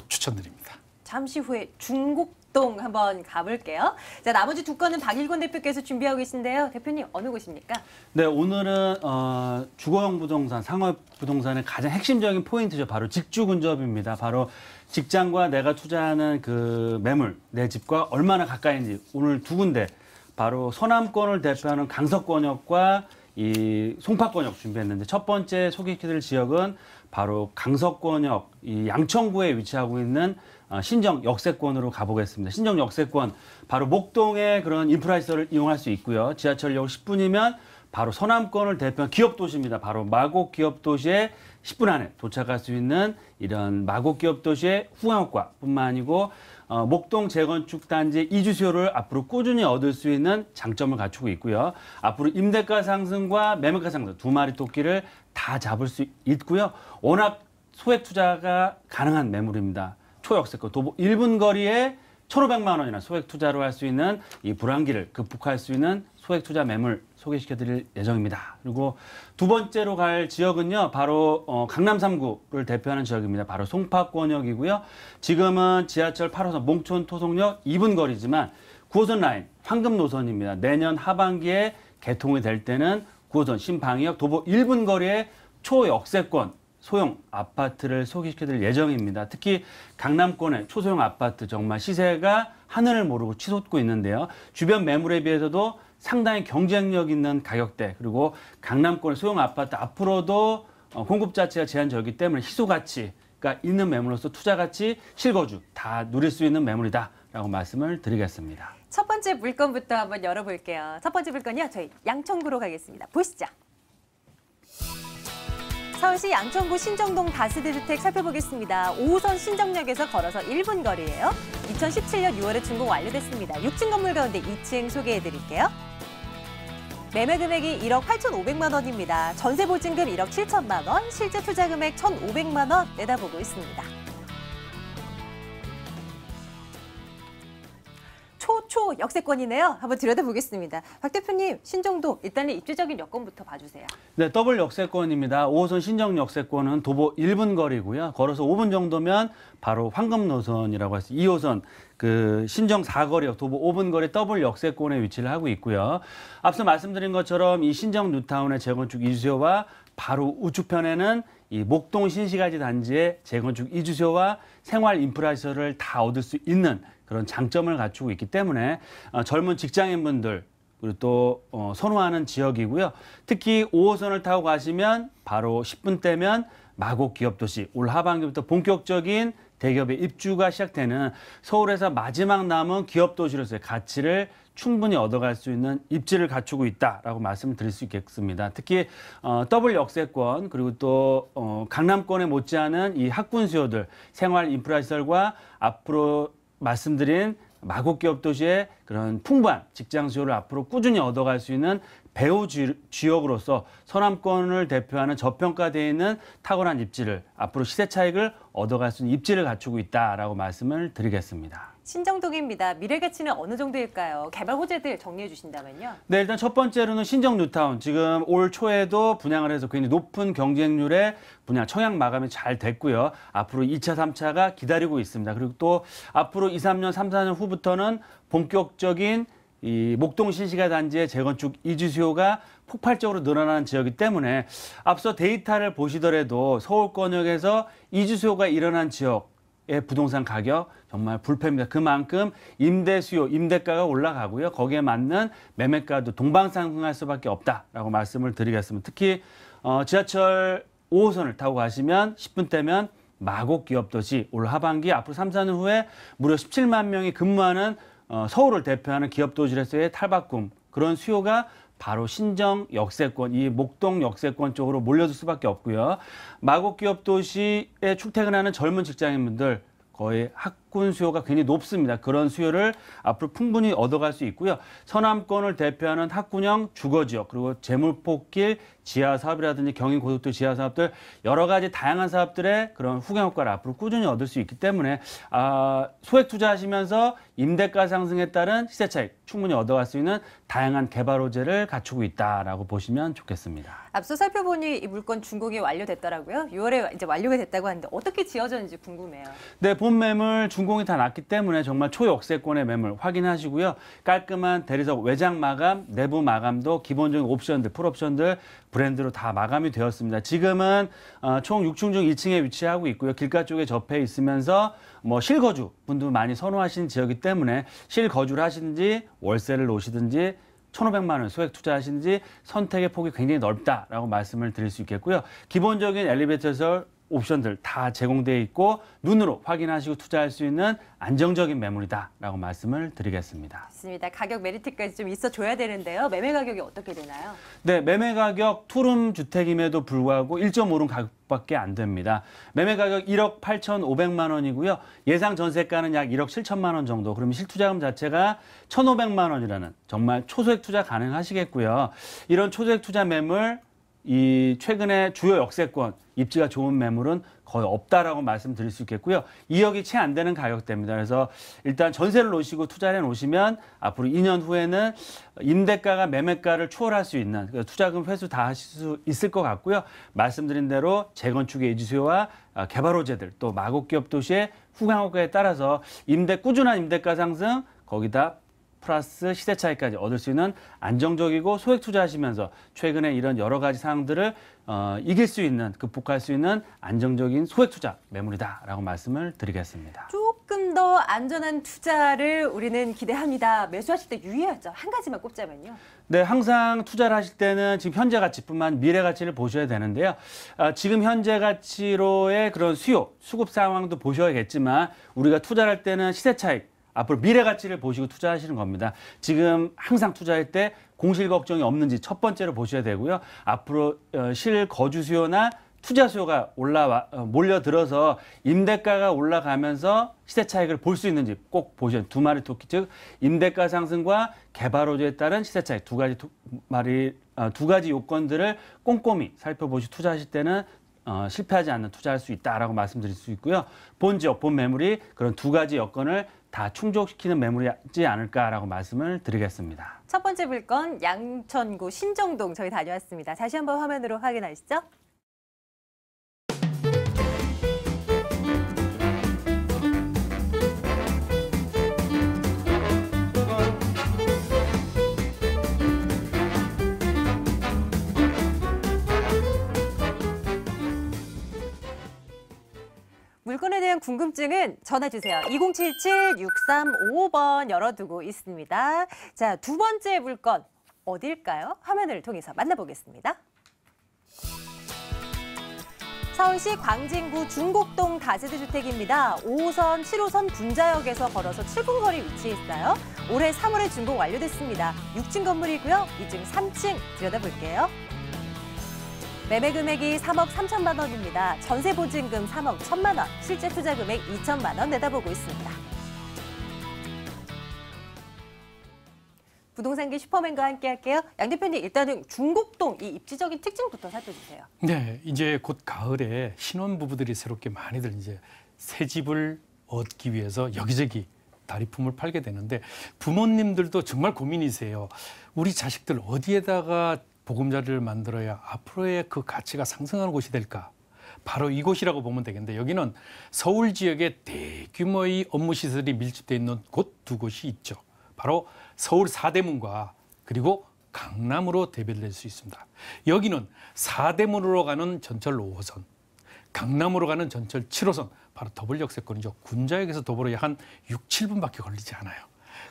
S5: 추천드립니다.
S1: 잠시 후에 중곡 개똥 한번 가볼게요. 자, 나머지 두 건은 박일권 대표께서 준비하고 계신데요. 대표님 어느 곳입니까?
S6: 네, 오늘은 어, 주거형 부동산, 상업 부동산의 가장 핵심적인 포인트죠. 바로 직주근접입니다. 바로 직장과 내가 투자하는 그 매물, 내 집과 얼마나 가까이인지 오늘 두 군데 바로 서남권을 대표하는 강서권역과 이 송파권역 준비했는데 첫 번째 소개해드릴 지역은 바로 강서권역 이 양천구에 위치하고 있는 아, 신정 역세권으로 가보겠습니다. 신정 역세권 바로 목동의 그런 인프라 시설을 이용할 수 있고요. 지하철역 10분이면 바로 서남권을 대표한 기업 도시입니다. 바로 마곡 기업 도시에 10분 안에 도착할 수 있는 이런 마곡 기업 도시의 후광효과뿐만 아니고 어, 목동 재건축 단지 이주 수요를 앞으로 꾸준히 얻을 수 있는 장점을 갖추고 있고요. 앞으로 임대가 상승과 매매가 상승 두 마리 토끼를 다 잡을 수 있고요. 워낙 소액 투자가 가능한 매물입니다. 초역세권, 도보 1분 뭐 거리에 1 5 0 0만 원이나 소액 투자로 할 수 있는 이 불황기를 극복할 수 있는 소액 투자 매물 소개시켜 드릴 예정입니다. 그리고 두 번째로 갈 지역은요. 바로 어, 강남 3구를 대표하는 지역입니다. 바로 송파권역이고요. 지금은 지하철 8호선 몽촌 토속역 2분 거리지만 9호선 라인 황금 노선입니다. 내년 하반기에 개통이 될 때는 9호선 신방역 도보 1분 거리에 초역세권 소형 아파트를 소개시켜드릴 예정입니다. 특히 강남권의 초소형 아파트 정말 시세가 하늘을 모르고 치솟고 있는데요. 주변 매물에 비해서도 상당히 경쟁력 있는 가격대 그리고 강남권의 소형 아파트 앞으로도 어, 공급 자체가 제한적이기 때문에 희소가치가 있는 매물로서 투자가치 실거주 다 누릴 수 있는 매물이다라고 말씀을 드리겠습니다.
S1: 첫 번째 물건부터 한번 열어볼게요. 첫 번째 물건이요. 저희 양천구로 가겠습니다. 보시죠. 서울시 양천구 신정동 다스대주택 살펴보겠습니다. 5호선 신정역에서 걸어서 1분 거리예요. 2017년 6월에 준공 완료됐습니다. 6층 건물 가운데 2층 소개해드릴게요. 매매 금액이 1억 8,500만 원입니다. 전세 보증금 1억 7천만 원, 실제 투자 금액 1,500만 원 내다보고 있습니다. 초초 역세권이네요. 한번 들여다보겠습니다. 박 대표님, 신정도 일단은 입지적인 여건부터 봐주세요.
S6: 네, 더블 역세권입니다. 5호선 신정 역세권은 도보 1분 거리고요. 걸어서 5분 정도면 바로 황금 노선이라고 할수 2호선 그 신정 4거리역 도보 5분 거리 더블 역세권에 위치를 하고 있고요. 앞서 말씀드린 것처럼 이 신정 뉴타운의 재건축 이수요와 바로 우측편에는 이 목동 신시가지 단지의 재건축 이주세와 생활 인프라 시설을 다 얻을 수 있는 그런 장점을 갖추고 있기 때문에 어, 젊은 직장인분들 그리고 또 어, 선호하는 지역이고요. 특히 5호선을 타고 가시면 바로 10분 대면 마곡 기업 도시 올 하반기부터 본격적인 대기업의 입주가 시작되는 서울에서 마지막 남은 기업 도시로서의 가치를 충분히 얻어갈 수 있는 입지를 갖추고 있다라고 말씀을 드릴 수 있겠습니다. 특히 어, 더블 역세권 그리고 또 어, 강남권에 못지않은 이 학군 수요들 생활 인프라 시설과 앞으로 말씀드린 마곡기업 도시의 그런 풍부한 직장 수요를 앞으로 꾸준히 얻어갈 수 있는 배우 지역으로서 서남권을 대표하는 저평가되어 있는 탁월한 입지를 앞으로 시세 차익을 얻어갈 수 있는 입지를 갖추고 있다라고 말씀을 드리겠습니다.
S1: 신정동입니다. 미래 가치는 어느 정도일까요? 개발 호재들 정리해 주신다면요.
S6: 네, 일단 첫 번째로는 신정 뉴타운. 지금 올 초에도 분양을 해서 굉장히 높은 경쟁률에 분양 청약 마감이 잘 됐고요. 앞으로 2차, 3차가 기다리고 있습니다. 그리고 또 앞으로 2, 3년, 3, 4년 후부터는 본격적인 이 목동 신시가 단지의 재건축 이주 수요가 폭발적으로 늘어나는 지역이기 때문에 앞서 데이터를 보시더라도 서울 권역에서 이주 수요가 일어난 지역 예, 부동산 가격 정말 불패입니다. 그만큼 임대 수요, 임대가가 올라가고요. 거기에 맞는 매매가도 동방상승할 수밖에 없다라고 말씀을 드리겠습니다. 특히 어, 지하철 5호선을 타고 가시면 10분 대면 마곡 기업도시 올 하반기 앞으로 3, 4년 후에 무려 17만 명이 근무하는 어, 서울을 대표하는 기업도시로서의 탈바꿈 그런 수요가 바로 신정 역세권, 이 목동 역세권 쪽으로 몰려들 수밖에 없고요. 마곡기업 도시에 출퇴근하는 젊은 직장인분들 거의 학군 수요가 굉장히 높습니다. 그런 수요를 앞으로 풍분히 얻어갈 수 있고요. 서남권을 대표하는 학군형 주거지역 그리고 재물포길 지하 사업이라든지 경인 고속도로 지하 사업들 여러 가지 다양한 사업들의 그런 후경 효과를 앞으로 꾸준히 얻을 수 있기 때문에 아, 소액 투자하시면서 임대가 상승에 따른 시세 차익 충분히 얻어갈 수 있는 다양한 개발 호재를 갖추고 있다라고 보시면 좋겠습니다.
S1: 앞서 살펴보니 이 물건 중공이 완료됐더라고요. 6월에 이제 완료가 됐다고 하는데 어떻게 지어졌는지 궁금해요.
S6: 네, 본 매물 중공이다 났기 때문에 정말 초역세권의 매물 확인하시고요. 깔끔한 대리석 외장 마감, 내부 마감도 기본적인 옵션들, 풀옵션들 브랜드로 다 마감이 되었습니다. 지금은 어, 총 6층 중 2층에 위치하고 있고요. 길가 쪽에 접해 있으면서 뭐 실거주 분도 많이 선호하시는 지역이기 때문에 실거주를 하시든지 월세를 놓으시든지 1,500만 원 소액 투자하시는지 선택의 폭이 굉장히 넓다라고 말씀을 드릴 수 있겠고요. 기본적인 엘리베이터 시설 옵션들 다 제공되어 있고 눈으로 확인하시고 투자할 수 있는 안정적인 매물이다라고 말씀을 드리겠습니다.
S1: 맞습니다. 가격 메리트까지 좀 있어줘야 되는데요. 매매 가격이 어떻게 되나요?
S6: 네, 매매 가격 투룸 주택임에도 불구하고 1.5룸 가격밖에 안 됩니다. 매매 가격 1억 8,500만 원이고요. 예상 전세가는 약 1억 7천만 원 정도. 그러 실투자금 자체가 1,500만 원이라는 정말 초소액 투자 가능하시겠고요. 이런 초소액 투자 매물 이 최근에 주요 역세권 입지가 좋은 매물은 거의 없다라고 말씀드릴 수 있겠고요. 2억이 채 안 되는 가격대입니다. 그래서 일단 전세를 놓으시고 투자를 해 놓으시면 앞으로 2년 후에는 임대가가 매매가를 초월할 수 있는 그 투자금 회수 다 하실 수 있을 것 같고요. 말씀드린 대로 재건축의 이지수요와 아, 개발 호재들 또 마곡 기업 도시의 후광 호가에 따라서 임대 꾸준한 임대가 상승 거기다 플러스 시세 차익까지 얻을 수 있는 안정적이고 소액 투자하시면서 최근에 이런 여러 가지 상황들을 어, 이길 수 있는 극복할 수 있는 안정적인 소액 투자 매물이다라고 말씀을 드리겠습니다.
S1: 조금 더 안전한 투자를 우리는 기대합니다. 매수하실 때 유의하죠. 한 가지만 꼽자면요.
S6: 네, 항상 투자를 하실 때는 지금 현재 가치뿐만 미래 가치를 보셔야 되는데요. 아, 지금 현재 가치로의 그런 수요, 수급 상황도 보셔야겠지만 우리가 투자할 때는 시세 차익 앞으로 미래 가치를 보시고 투자하시는 겁니다. 지금 항상 투자할 때 공실 걱정이 없는지 첫 번째로 보셔야 되고요. 앞으로 어, 실거주 수요나 투자 수요가 올라와 어, 몰려들어서 임대가가 올라가면서 시세 차익을 볼 수 있는지 꼭 보셔야 두 마리 토끼 즉 임대가 상승과 개발 호조에 따른 시세 차익 두 가지 말이 리두 어, 가지 요건들을 꼼꼼히 살펴보시 투자하실 때는 어, 실패하지 않는 투자할 수 있다라고 말씀드릴 수 있고요. 본 지역, 본 매물이 그런 두 가지 여건을 다 충족시키는 매물이지 않을까라고 말씀을 드리겠습니다.
S1: 첫 번째 물건 양천구 신정동 저희 다녀왔습니다. 다시 한번 화면으로 확인하시죠. 물건에 대한 궁금증은 전화주세요. 2077-6355번 열어두고 있습니다. 자, 두 번째 물건 어딜까요? 화면을 통해서 만나보겠습니다. 서울시 광진구 중곡동 다세대 주택입니다. 5호선, 7호선 분자역에서 걸어서 7분 거리 위치해 있어요. 올해 3월에 준공 완료됐습니다. 6층 건물이고요. 2층, 3층 들여다볼게요. 매매 금액이 3억 3천만 원입니다. 전세 보증금 3억 1천만 원, 실제 투자 금액 2천만 원 내다보고 있습니다. 부동산계 슈퍼맨과 함께할게요. 양 대표님 일단은 중곡동 이 입지적인 특징부터
S4: 살펴주세요.
S5: 네, 이제 곧 가을에 신혼 부부들이 새롭게 많이들 이제 새 집을 얻기 위해서 여기저기 다리품을 팔게 되는데 부모님들도 정말 고민이세요. 우리 자식들 어디에다가 보금자리를 만들어야 앞으로의 그 가치가 상승하는 곳이 될까? 바로 이곳이라고 보면 되겠는데 여기는 서울 지역에 대규모의 업무 시설이 밀집되어 있는 곳 두 곳이 있죠. 바로 서울 사대문과 그리고 강남으로 대별될 수 있습니다. 여기는 사대문으로 가는 전철 5호선, 강남으로 가는 전철 7호선, 바로 더블 역세권이죠. 군자역에서 더보로약한 6, 7분밖에 걸리지 않아요.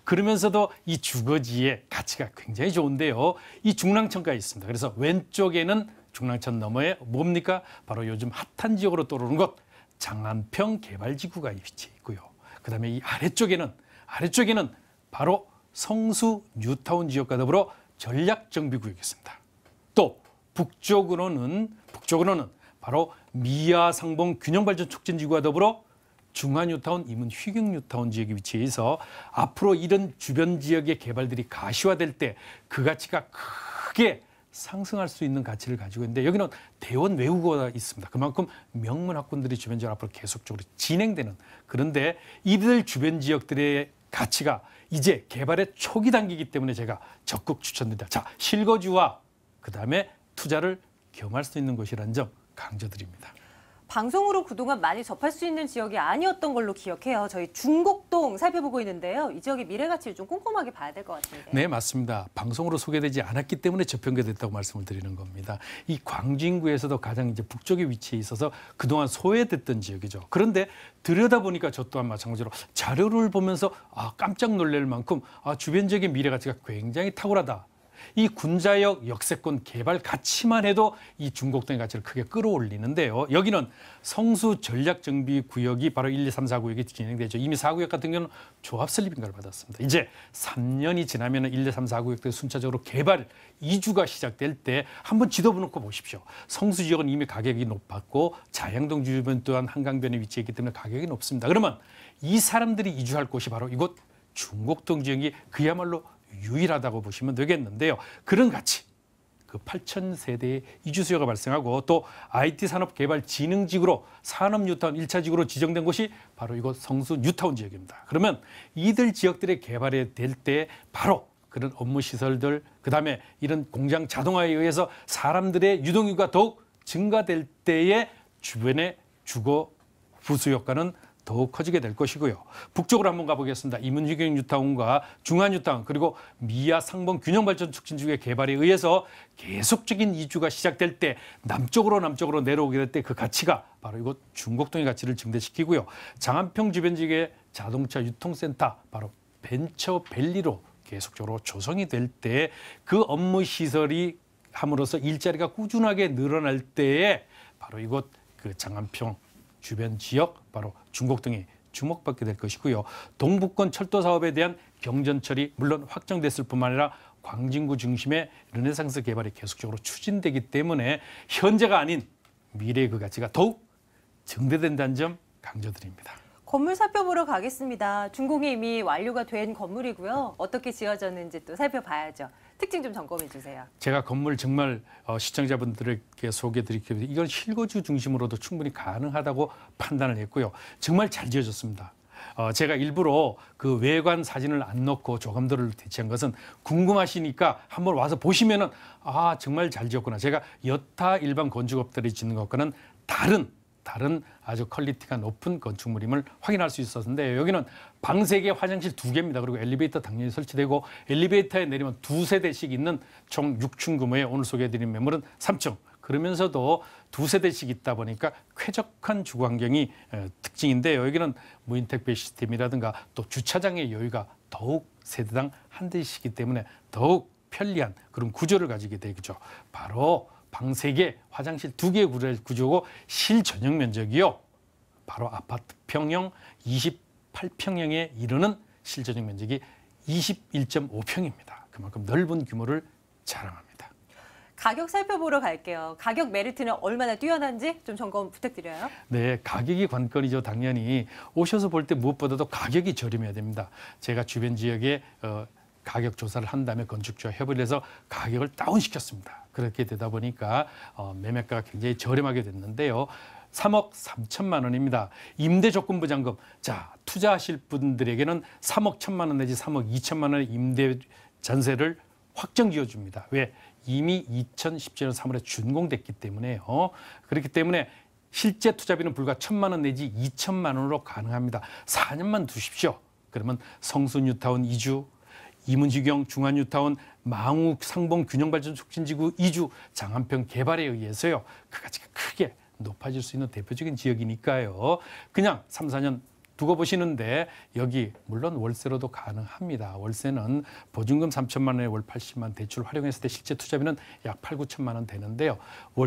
S5: 그러면서도 이 주거지의 가치가 굉장히 좋은데요. 이 중랑천가에 있습니다. 그래서 왼쪽에는 중랑천 너머에 뭡니까? 바로 요즘 핫한 지역으로 떠오르는 곳 장안평 개발지구가 위치해 있고요. 그다음에 이 아래쪽에는 아래쪽에는 바로 성수 뉴타운 지역과 더불어 전략 정비 구역이 었습니다또 북쪽으로는 북쪽으로는 바로 미아 상봉 균형 발전 촉진 지구와 더불어 중화뉴타운 이문 휘경뉴타운 지역에 위치해 있어 앞으로 이런 주변 지역의 개발들이 가시화될 때 그 가치가 크게 상승할 수 있는 가치를 가지고 있는데 여기는 대원 외국어가 있습니다. 그만큼 명문학군들이 주변 지역 앞으로 계속적으로 진행되는 그런데 이들 주변 지역들의 가치가 이제 개발의 초기 단계이기 때문에 제가 적극 추천드립니다. 자, 실거주와 그다음에 투자를 겸할 수 있는 곳이라는점 강조드립니다.
S1: 방송으로 그동안 많이 접할 수 있는 지역이 아니었던 걸로 기억해요. 저희 중곡동 살펴보고 있는데요. 이 지역의 미래 가치를 좀 꼼꼼하게 봐야 될
S5: 것같아요 네, 맞습니다. 방송으로 소개되지 않았기 때문에 저평가됐다고 말씀을 드리는 겁니다. 이 광진구에서도 가장 이제 북쪽에 위치해 있어서 그동안 소외됐던 지역이죠. 그런데 들여다보니까 저 또한 마찬가지로 자료를 보면서 아, 깜짝 놀랄 만큼 아, 주변 지역의 미래 가치가 굉장히 탁월하다. 이 군자역 역세권 개발 가치만 해도 이 중곡동의 가치를 크게 끌어올리는데요. 여기는 성수 전략 정비 구역이 바로 1, 2, 3, 4구역이 진행되죠. 이미 4구역 같은 경우는 조합 설립인가를 받았습니다. 이제 3년이 지나면 1, 2, 3, 4구역들 순차적으로 개발 이주가 시작될 때 한번 지도부 놓고 보십시오. 성수 지역은 이미 가격이 높았고 자양동 주변 또한 한강변에 위치해 있기 때문에 가격이 높습니다. 그러면 이 사람들이 이주할 곳이 바로 이곳 중곡동 지역이 그야말로 유일하다고 보시면 되겠는데요. 그런 가치 그 8천 세대의 이주 수요가 발생하고 또 IT 산업 개발 진흥지구로 산업 뉴타운 1차지구로 지정된 곳이 바로 이곳 성수 뉴타운 지역입니다. 그러면 이들 지역들의 개발이 될 때 바로 그런 업무 시설들 그다음에 이런 공장 자동화에 의해서 사람들의 유동인구가 더욱 증가될 때에 주변의 주거 부수 효과는 더욱 커지게 될 것이고요. 북쪽으로 한번 가보겠습니다. 이문희경 유타운과 중안 유타운 그리고 미아 상봉 균형 발전 촉진 중구의 개발에 의해서 계속적인 이주가 시작될 때 남쪽으로 남쪽으로 내려오게 될 때 그 가치가 바로 이곳 중곡동의 가치를 증대시키고요. 장안평 주변 지역의 자동차 유통센터 바로 벤처 밸리로 계속적으로 조성이 될 때 그 업무 시설이 함으로써 일자리가 꾸준하게 늘어날 때에 바로 이곳 그 장안평 주변 지역 바로 중국 등이 주목받게 될 것이고요. 동북권 철도 사업에 대한 경전 철이 물론 확정됐을 뿐만 아니라 광진구 중심의 르네상스 개발이 계속적으로 추진되기 때문에 현재가 아닌 미래의 그 가치가 더욱 증대된다는 점 강조드립니다.
S1: 건물 살펴보러 가겠습니다. 중국이 이미 완료가 된 건물이고요. 어떻게 지어졌는지 또 살펴봐야죠. 특징 좀 점검해 주세요.
S5: 제가 건물 정말 어, 시청자분들에게 소개드리기 위 이걸 실거주 중심으로도 충분히 가능하다고 판단을 했고요. 정말 잘 지어졌습니다. 어, 제가 일부러 그 외관 사진을 안 넣고 조감도를 대체한 것은 궁금하시니까 한번 와서 보시면은 아 정말 잘 지었구나. 제가 여타 일반 건축업들이 짓는 것과는 다른 다른 아주 퀄리티가 높은 건축물임을 확인할 수 있었는데 여기는 방3개 화장실 2 개입니다. 그리고 엘리베이터 당연히 설치되고 엘리베이터에 내리면 두 세대씩 있는 총 6층 규모의 오늘 소개해드린 매물은 3층. 그러면서도 두 세대씩 있다 보니까 쾌적한 주거 환경이 특징인데요. 여기는 무인택배 시스템이라든가 또 주차장의 여유가 더욱 세대당 한 대씩이기 때문에 더욱 편리한 그런 구조를 가지게 되죠. 겠 바로 방3개 화장실 2개 구조고 실전용 면적이요. 바로 아파트 평형 28평형에 이르는 실전용 면적이 21.5평입니다. 그만큼 넓은 규모를 자랑합니다.
S1: 가격 살펴보러 갈게요. 가격 메리트는 얼마나 뛰어난지 좀 점검 부탁드려요.
S5: 네, 가격이 관건이죠. 당연히 오셔서 볼 때 무엇보다도 가격이 저렴해야 됩니다. 제가 주변 지역에 어, 가격 조사를 한 다음에 건축주와 협의를 해서 가격을 다운시켰습니다. 그렇게 되다 보니까 어, 매매가가 굉장히 저렴하게 됐는데요. 3억 3천만 원입니다. 임대 조건부 잔금. 자, 투자하실 분들에게는 3억 1천만 원 내지 3억 2천만 원의 임대 전세를 확정 지어줍니다. 왜? 이미 2017년 3월에 준공됐기 때문에요. 그렇기 때문에 실제 투자비는 불과 1천만 원 내지 2천만 원으로 가능합니다. 4년만 두십시오. 그러면 성수 뉴타운 이주 이문지경 중안유타운 망욱 상봉 균형발전 촉진지구 이주 장안평 개발에 의해서요. 그 가치가 크게 높아질 수 있는 대표적인 지역이니까요. 그냥 3, 4년 두고 보시는데 여기 물론 월세로도 가능합니다. 월세는 보증금 3천만 원에 월 80만 대출 활용했을 때 실제 투자비는 약 8, 9천만 원 되는데요.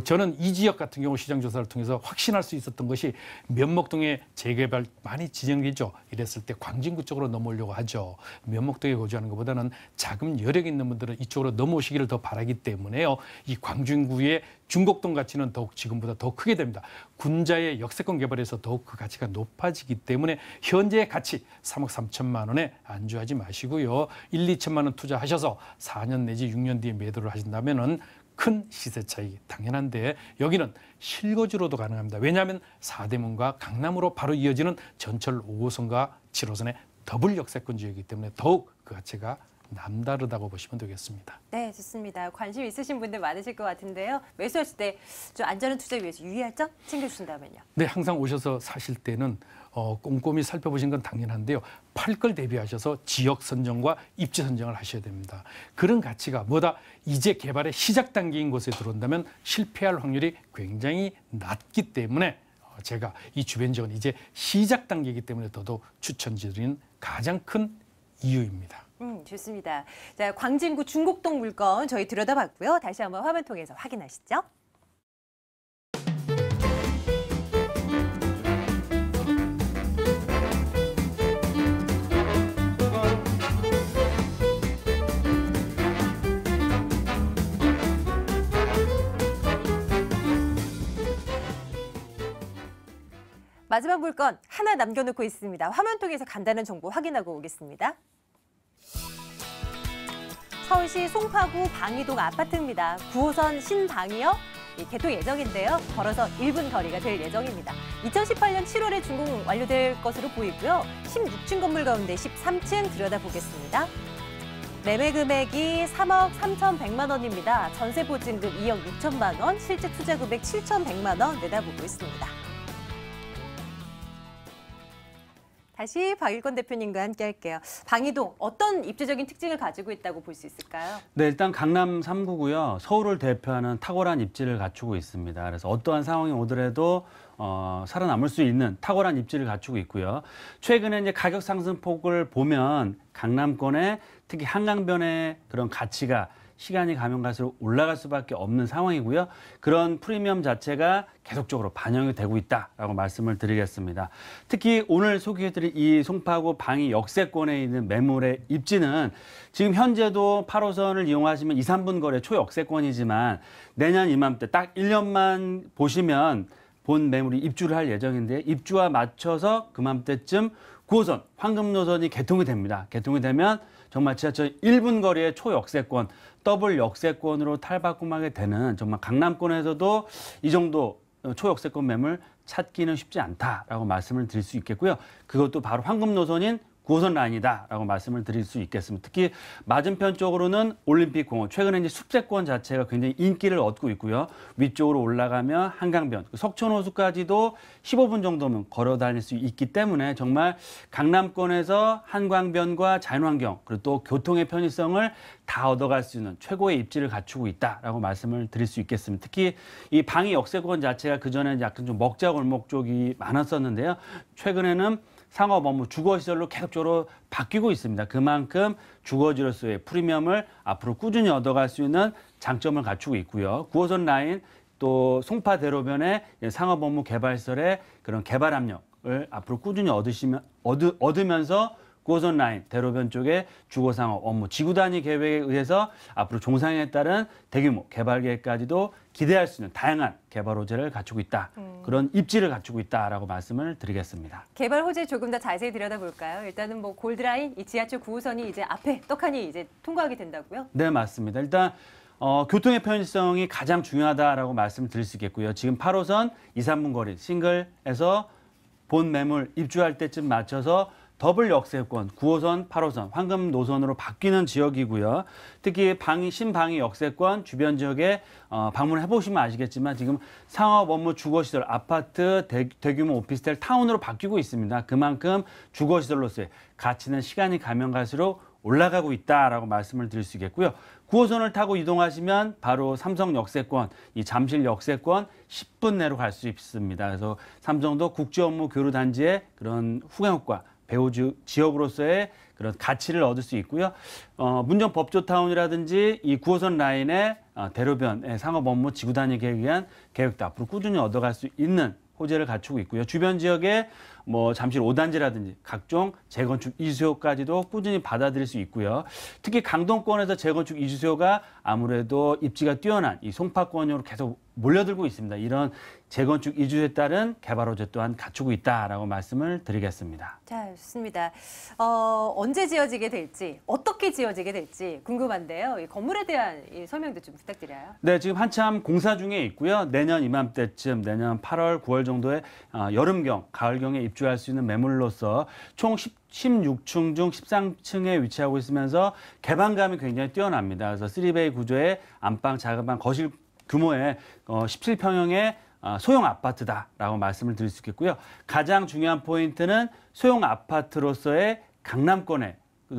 S5: 저는 이 지역 같은 경우 시장 조사를 통해서 확신할 수 있었던 것이 면목동의 재개발 많이 진행되죠. 이랬을 때 광진구 쪽으로 넘어오려고 하죠. 면목동에 거주하는 것보다는 자금 여력 있는 분들은 이쪽으로 넘어오시기를 더 바라기 때문에요. 이 광진구의 중곡동 가치는 더욱 지금보다 더 크게 됩니다. 군자의 역세권 개발에서 더욱 그 가치가 높아지기 때문에 현재의 가치 3억 3천만 원에 안주하지 마시고요. 1, 2천만 원 투자하셔서 4년 내지 6년 뒤에 매도를 하신다면은 큰 시세 차이 당연한데 여기는 실거주로도 가능합니다. 왜냐하면 사대문과 강남으로 바로 이어지는 전철 5호선과 7호선의 더블 역세권 지역이기 때문에 더욱 그 가치가 남다르다고 보시면 되겠습니다.
S1: 네, 좋습니다. 관심 있으신 분들 많으실 것 같은데요. 매수하실 때좀 안전한 투자 위해서 유의할 점 챙겨주신다면요.
S5: 네, 항상 오셔서 사실 때는 어, 꼼꼼히 살펴보신 건 당연한데요. 팔 걸 대비하셔서 지역 선정과 입지 선정을 하셔야 됩니다. 그런 가치가 뭐다 이제 개발의 시작 단계인 곳에 들어온다면 실패할 확률이 굉장히 낮기 때문에 어, 제가 이 주변 지역은 이제 시작 단계이기 때문에 더더 추천드리는 가장 큰 이유입니다.
S1: 음, 좋습니다. 자, 광진구 중곡동 물건 저희 들여다봤고요. 다시 한번 화면 통해서 확인하시죠. 마지막 물건 하나 남겨놓고 있습니다. 화면 통해서 간단한 정보 확인하고 오겠습니다. 서울시 송파구 방위동 아파트입니다. 9호선 신방위역 예, 개통 예정인데요. 걸어서 1분 거리가 될 예정입니다. 2018년 7월에 준공 완료될 것으로 보이고요. 16층 건물 가운데 13층 들여다보겠습니다. 매매 금액이 3억 3,100만 원입니다. 전세 보증금 2억 6천만 원, 실제 투자 금액 7,100만 원 내다보고 있습니다. 다시 박일권 대표님과 함께 할게요. 방이동 어떤 입지적인 특징을 가지고 있다고 볼 수 있을까요?
S6: 네, 일단 강남 3구고요. 서울을 대표하는 탁월한 입지를 갖추고 있습니다. 그래서 어떠한 상황이 오더라도 어, 살아남을 수 있는 탁월한 입지를 갖추고 있고요. 최근에 이제 가격 상승폭을 보면 강남권에 특히 한강변의 그런 가치가 시간이 가면 갈수록 올라갈 수밖에 없는 상황이고요. 그런 프리미엄 자체가 계속적으로 반영이 되고 있다라고 말씀을 드리겠습니다. 특히 오늘 소개해드릴 이 송파구 방위 역세권에 있는 매물의 입지는 지금 현재도 8호선을 이용하시면 2, 3분 거래 초역세권이지만 내년 이맘때 딱 1년만 보시면 본 매물이 입주를 할 예정인데 입주와 맞춰서 그맘때쯤 9호선 황금노선이 개통이 됩니다. 개통이 되면 정말 지하철 1분 거리의 초역세권, 더블 역세권으로 탈바꿈하게 되는 정말 강남권에서도 이 정도 어, 초역세권 매물 찾기는 쉽지 않다라고 말씀을 드릴 수 있겠고요. 그것도 바로 황금 노선인 우선 라인이다라고 말씀을 드릴 수 있겠습니다. 특히 맞은편 쪽으로는 올림픽 공원 최근에 이제 숲세권 자체가 굉장히 인기를 얻고 있고요. 위쪽으로 올라가면 한강변 그 석촌호수까지도 15분 정도면 걸어 다닐 수 있기 때문에 정말 강남권에서 한강변과 자연환경 그리고 또 교통의 편의성을 다 얻어갈 수 있는 최고의 입지를 갖추고 있다라고 말씀을 드릴 수 있겠습니다. 특히 이 방위 역세권 자체가 그 전에 약간 좀 먹자 골목 쪽이 많았었는데요. 최근에는 상업 업무 주거 시설로 계속적으로 바뀌고 있습니다. 그만큼 주거지로서의 프리미엄을 앞으로 꾸준히 얻어갈 수 있는 장점을 갖추고 있고요. 9호선 라인 또 송파 대로변의 예, 상업 업무 개발설의 그런 개발 압력을 앞으로 꾸준히 얻으시면 얻으, 얻으면서 고선 라인 대로변 쪽에 주거 상업 업무 지구 단위 계획에 의해서 앞으로 종상에 따른 대규모 개발 계획까지도 기대할 수 있는 다양한 개발 호재를 갖추고 있다. 음. 그런 입지를 갖추고 있다라고 말씀을 드리겠습니다.
S1: 개발 호재 조금 더 자세히 들여다볼까요? 일단은 뭐 골드라인 이 지하철 9호선이 이제 앞에 떡하니 이제 통과하게 된다고요?
S6: 네, 맞습니다. 일단 어, 교통의 편의성이 가장 중요하다라고 말씀을 드릴 수 있겠고요. 지금 8호선 2, 3분 거리 싱글에서 본 매물 입주할 때쯤 맞춰서 더블 역세권 9호선, 8호선 황금 노선으로 바뀌는 지역이고요. 특히 방위, 신방위 역세권 주변 지역에 어, 방문해 보시면 아시겠지만 지금 상업 업무 주거 시설, 아파트, 대, 규모 오피스텔, 타운으로 바뀌고 있습니다. 그만큼 주거 시설로서의 가치는 시간이 가면 갈수록 올라가고 있다라고 말씀을 드릴 수 있겠고요. 9호선을 타고 이동하시면 바로 삼성 역세권, 이 잠실 역세권 10분 내로 갈 수 있습니다. 그래서 삼성도 국제 업무 교류 단지에 그런 후광 효과 배우 지역으로서의 그런 가치를 얻을 수 있고요. 어, 문정 법조타운이라든지 이 9호선 라인의 어, 대로변 상업 업무 지구 단위 계획에 의한 계획도 앞으로 꾸준히 얻어갈 수 있는 호재를 갖추고 있고요. 주변 지역에 뭐 잠실 5단지라든지 각종 재건축 이수요까지도 꾸준히 받아들일 수 있고요. 특히 강동권에서 재건축 이수요가 아무래도 입지가 뛰어난 이 송파권으로 계속 몰려들고 있습니다. 이런 재건축 이주에 따른 개발 어제 또한 갖추고 있다라고 말씀을 드리겠습니다.
S1: 자, 좋습니다. 어, 언제 지어지게 될지, 어떻게 지어지게 될지 궁금한데요. 이 건물에 대한 이 설명도 좀 부탁드려요.
S6: 네, 지금 한참 공사 중에 있고요. 내년 이맘때쯤, 내년 8월, 9월 정도에 어, 여름경, 가을경에 입주할 수 있는 매물로서 총 10, 16층 중 13층에 위치하고 있으면서 개방감이 굉장히 뛰어납니다. 그래서 3베이 구조의 안방, 작은 방, 거실 규모의 17평형의 어, 아, 소형 아파트다라고 말씀을 드릴 수 있겠고요. 가장 중요한 포인트는 소형 아파트로서의 강남권의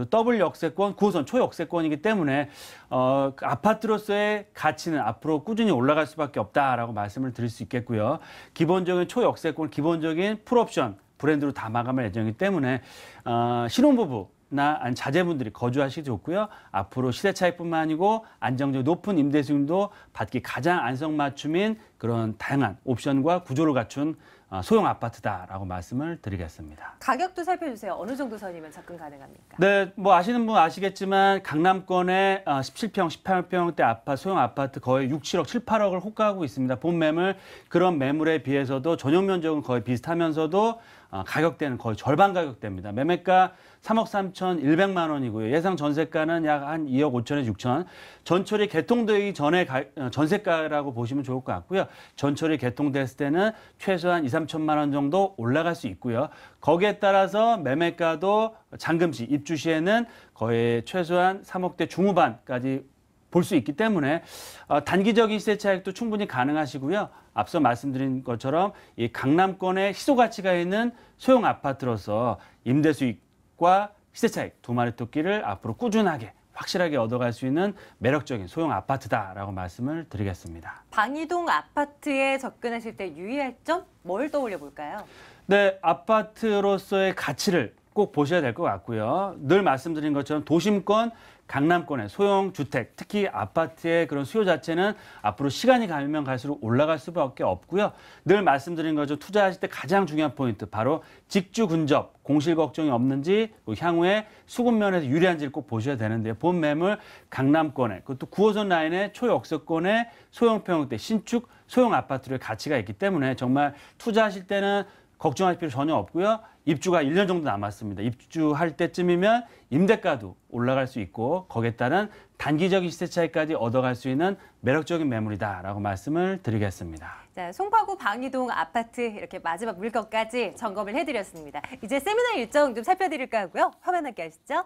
S6: 더블 역세권, 구호선 초역세권이기 때문에 어, 그 아파트로서의 가치는 앞으로 꾸준히 올라갈 수밖에 없다라고 말씀을 드릴 수 있겠고요. 기본적인 초역세권, 기본적인 풀옵션 브랜드로 다 마감할 예정이기 때문에 어, 신혼부부 나 자제분들이 거주하시기 좋고요. 앞으로 시대 차이뿐만 아니고 안정적 높은 임대 수익도 받기 가장 안성맞춤인 그런 다양한 옵션과 구조를 갖춘 아, 소형 아파트다라고 말씀을 드리겠습니다.
S1: 가격도 살펴주세요. 어느 정도 선이면 접근 가능합니까?
S6: 네, 뭐 아시는 분 아시겠지만 강남권의 17평, 아, 18평대 아파트, 소형 아파트 거의 6, 7억, 7, 8억을 호가하고 있습니다. 본 매물 그런 매물에 비해서도 전용 면적은 거의 비슷하면서도 어, 가격대는 거의 절반 가격대입니다. 매매가 3억 3천 1백만 원이고요. 예상 전세가는 약 한 2억 5천에 6천. 전철이 개통되기 전에 가, 어, 전세가라고 보시면 좋을 것 같고요. 전철이 개통됐을 때는 최소한 2, 3천만 원 정도 올라갈 수 있고요. 거기에 따라서 매매가도 잔금시 입주 시에는 거의 최소한 3억대 중후반까지 볼 수 있기 때문에 어, 단기적인 시세 차익도 충분히 가능하시고요. 앞서 말씀드린 것처럼 이 강남권에 시소 가치가 있는 소형 아파트로서 임대 수익과 시세 차익 두 마리 토끼를 앞으로 꾸준하게 확실하게 얻어갈 수 있는 매력적인 소형 아파트다라고 말씀을 드리겠습니다.
S1: 방이동 아파트에 접근하실 때 유의할 점 뭘 떠올려 볼까요?
S6: 네, 아파트로서의 가치를 꼭 보셔야 될 것 같고요. 늘 말씀드린 것처럼 도심권 강남권의 소형 주택, 특히 아파트의 그런 수요 자체는 앞으로 시간이 가면 갈수록 올라갈 수밖에 없고요. 늘 말씀드린 거죠. 투자하실 때 가장 중요한 포인트 바로 직주 근접, 공실 걱정이 없는지 그 향후에 수급 면에서 유리한지를 꼭 보셔야 되는데요. 본 매물 강남권에 그것도 9호선 라인의 초역세권의 소형 평형대 신축 소형 아파트의 가치가 있기 때문에 정말 투자하실 때는 걱정할 필요 전혀 없고요. 입주가 1년 정도 남았습니다. 입주할 때쯤이면 임대가도 올라갈 수 있고 거기에 따른 단기적인 시세 차이까지 얻어갈 수 있는 매력적인 매물이다라고 말씀을 드리겠습니다.
S1: 자, 송파구 방이동 아파트 이렇게 마지막 물건까지 점검을 해드렸습니다. 이제 세미나 일정 좀 살펴드릴까 하고요. 화면 함께 하시죠.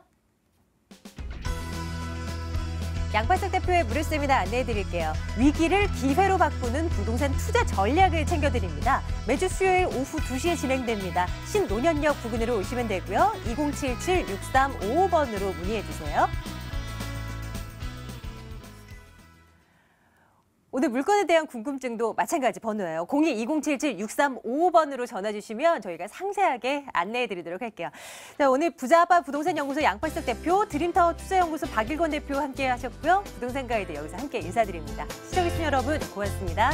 S1: 양팔석 대표의 무료세미나 안내해드릴게요. 위기를 기회로 바꾸는 부동산 투자 전략을 챙겨드립니다. 매주 수요일 오후 2시에 진행됩니다. 신논현역 부근으로 오시면 되고요. 2077-6355번으로 문의해주세요. 오늘 물건에 대한 궁금증도 마찬가지 번호예요. 02-2077-6355번으로 전화 주시면 저희가 상세하게 안내해 드리도록 할게요. 자, 오늘 부자아빠 부동산 연구소 양팔석 대표, 드림타워 투자연구소 박일권 대표 함께 하셨고요. 부동산 가이드 여기서 함께 인사드립니다. 시청해주신 여러분 고맙습니다.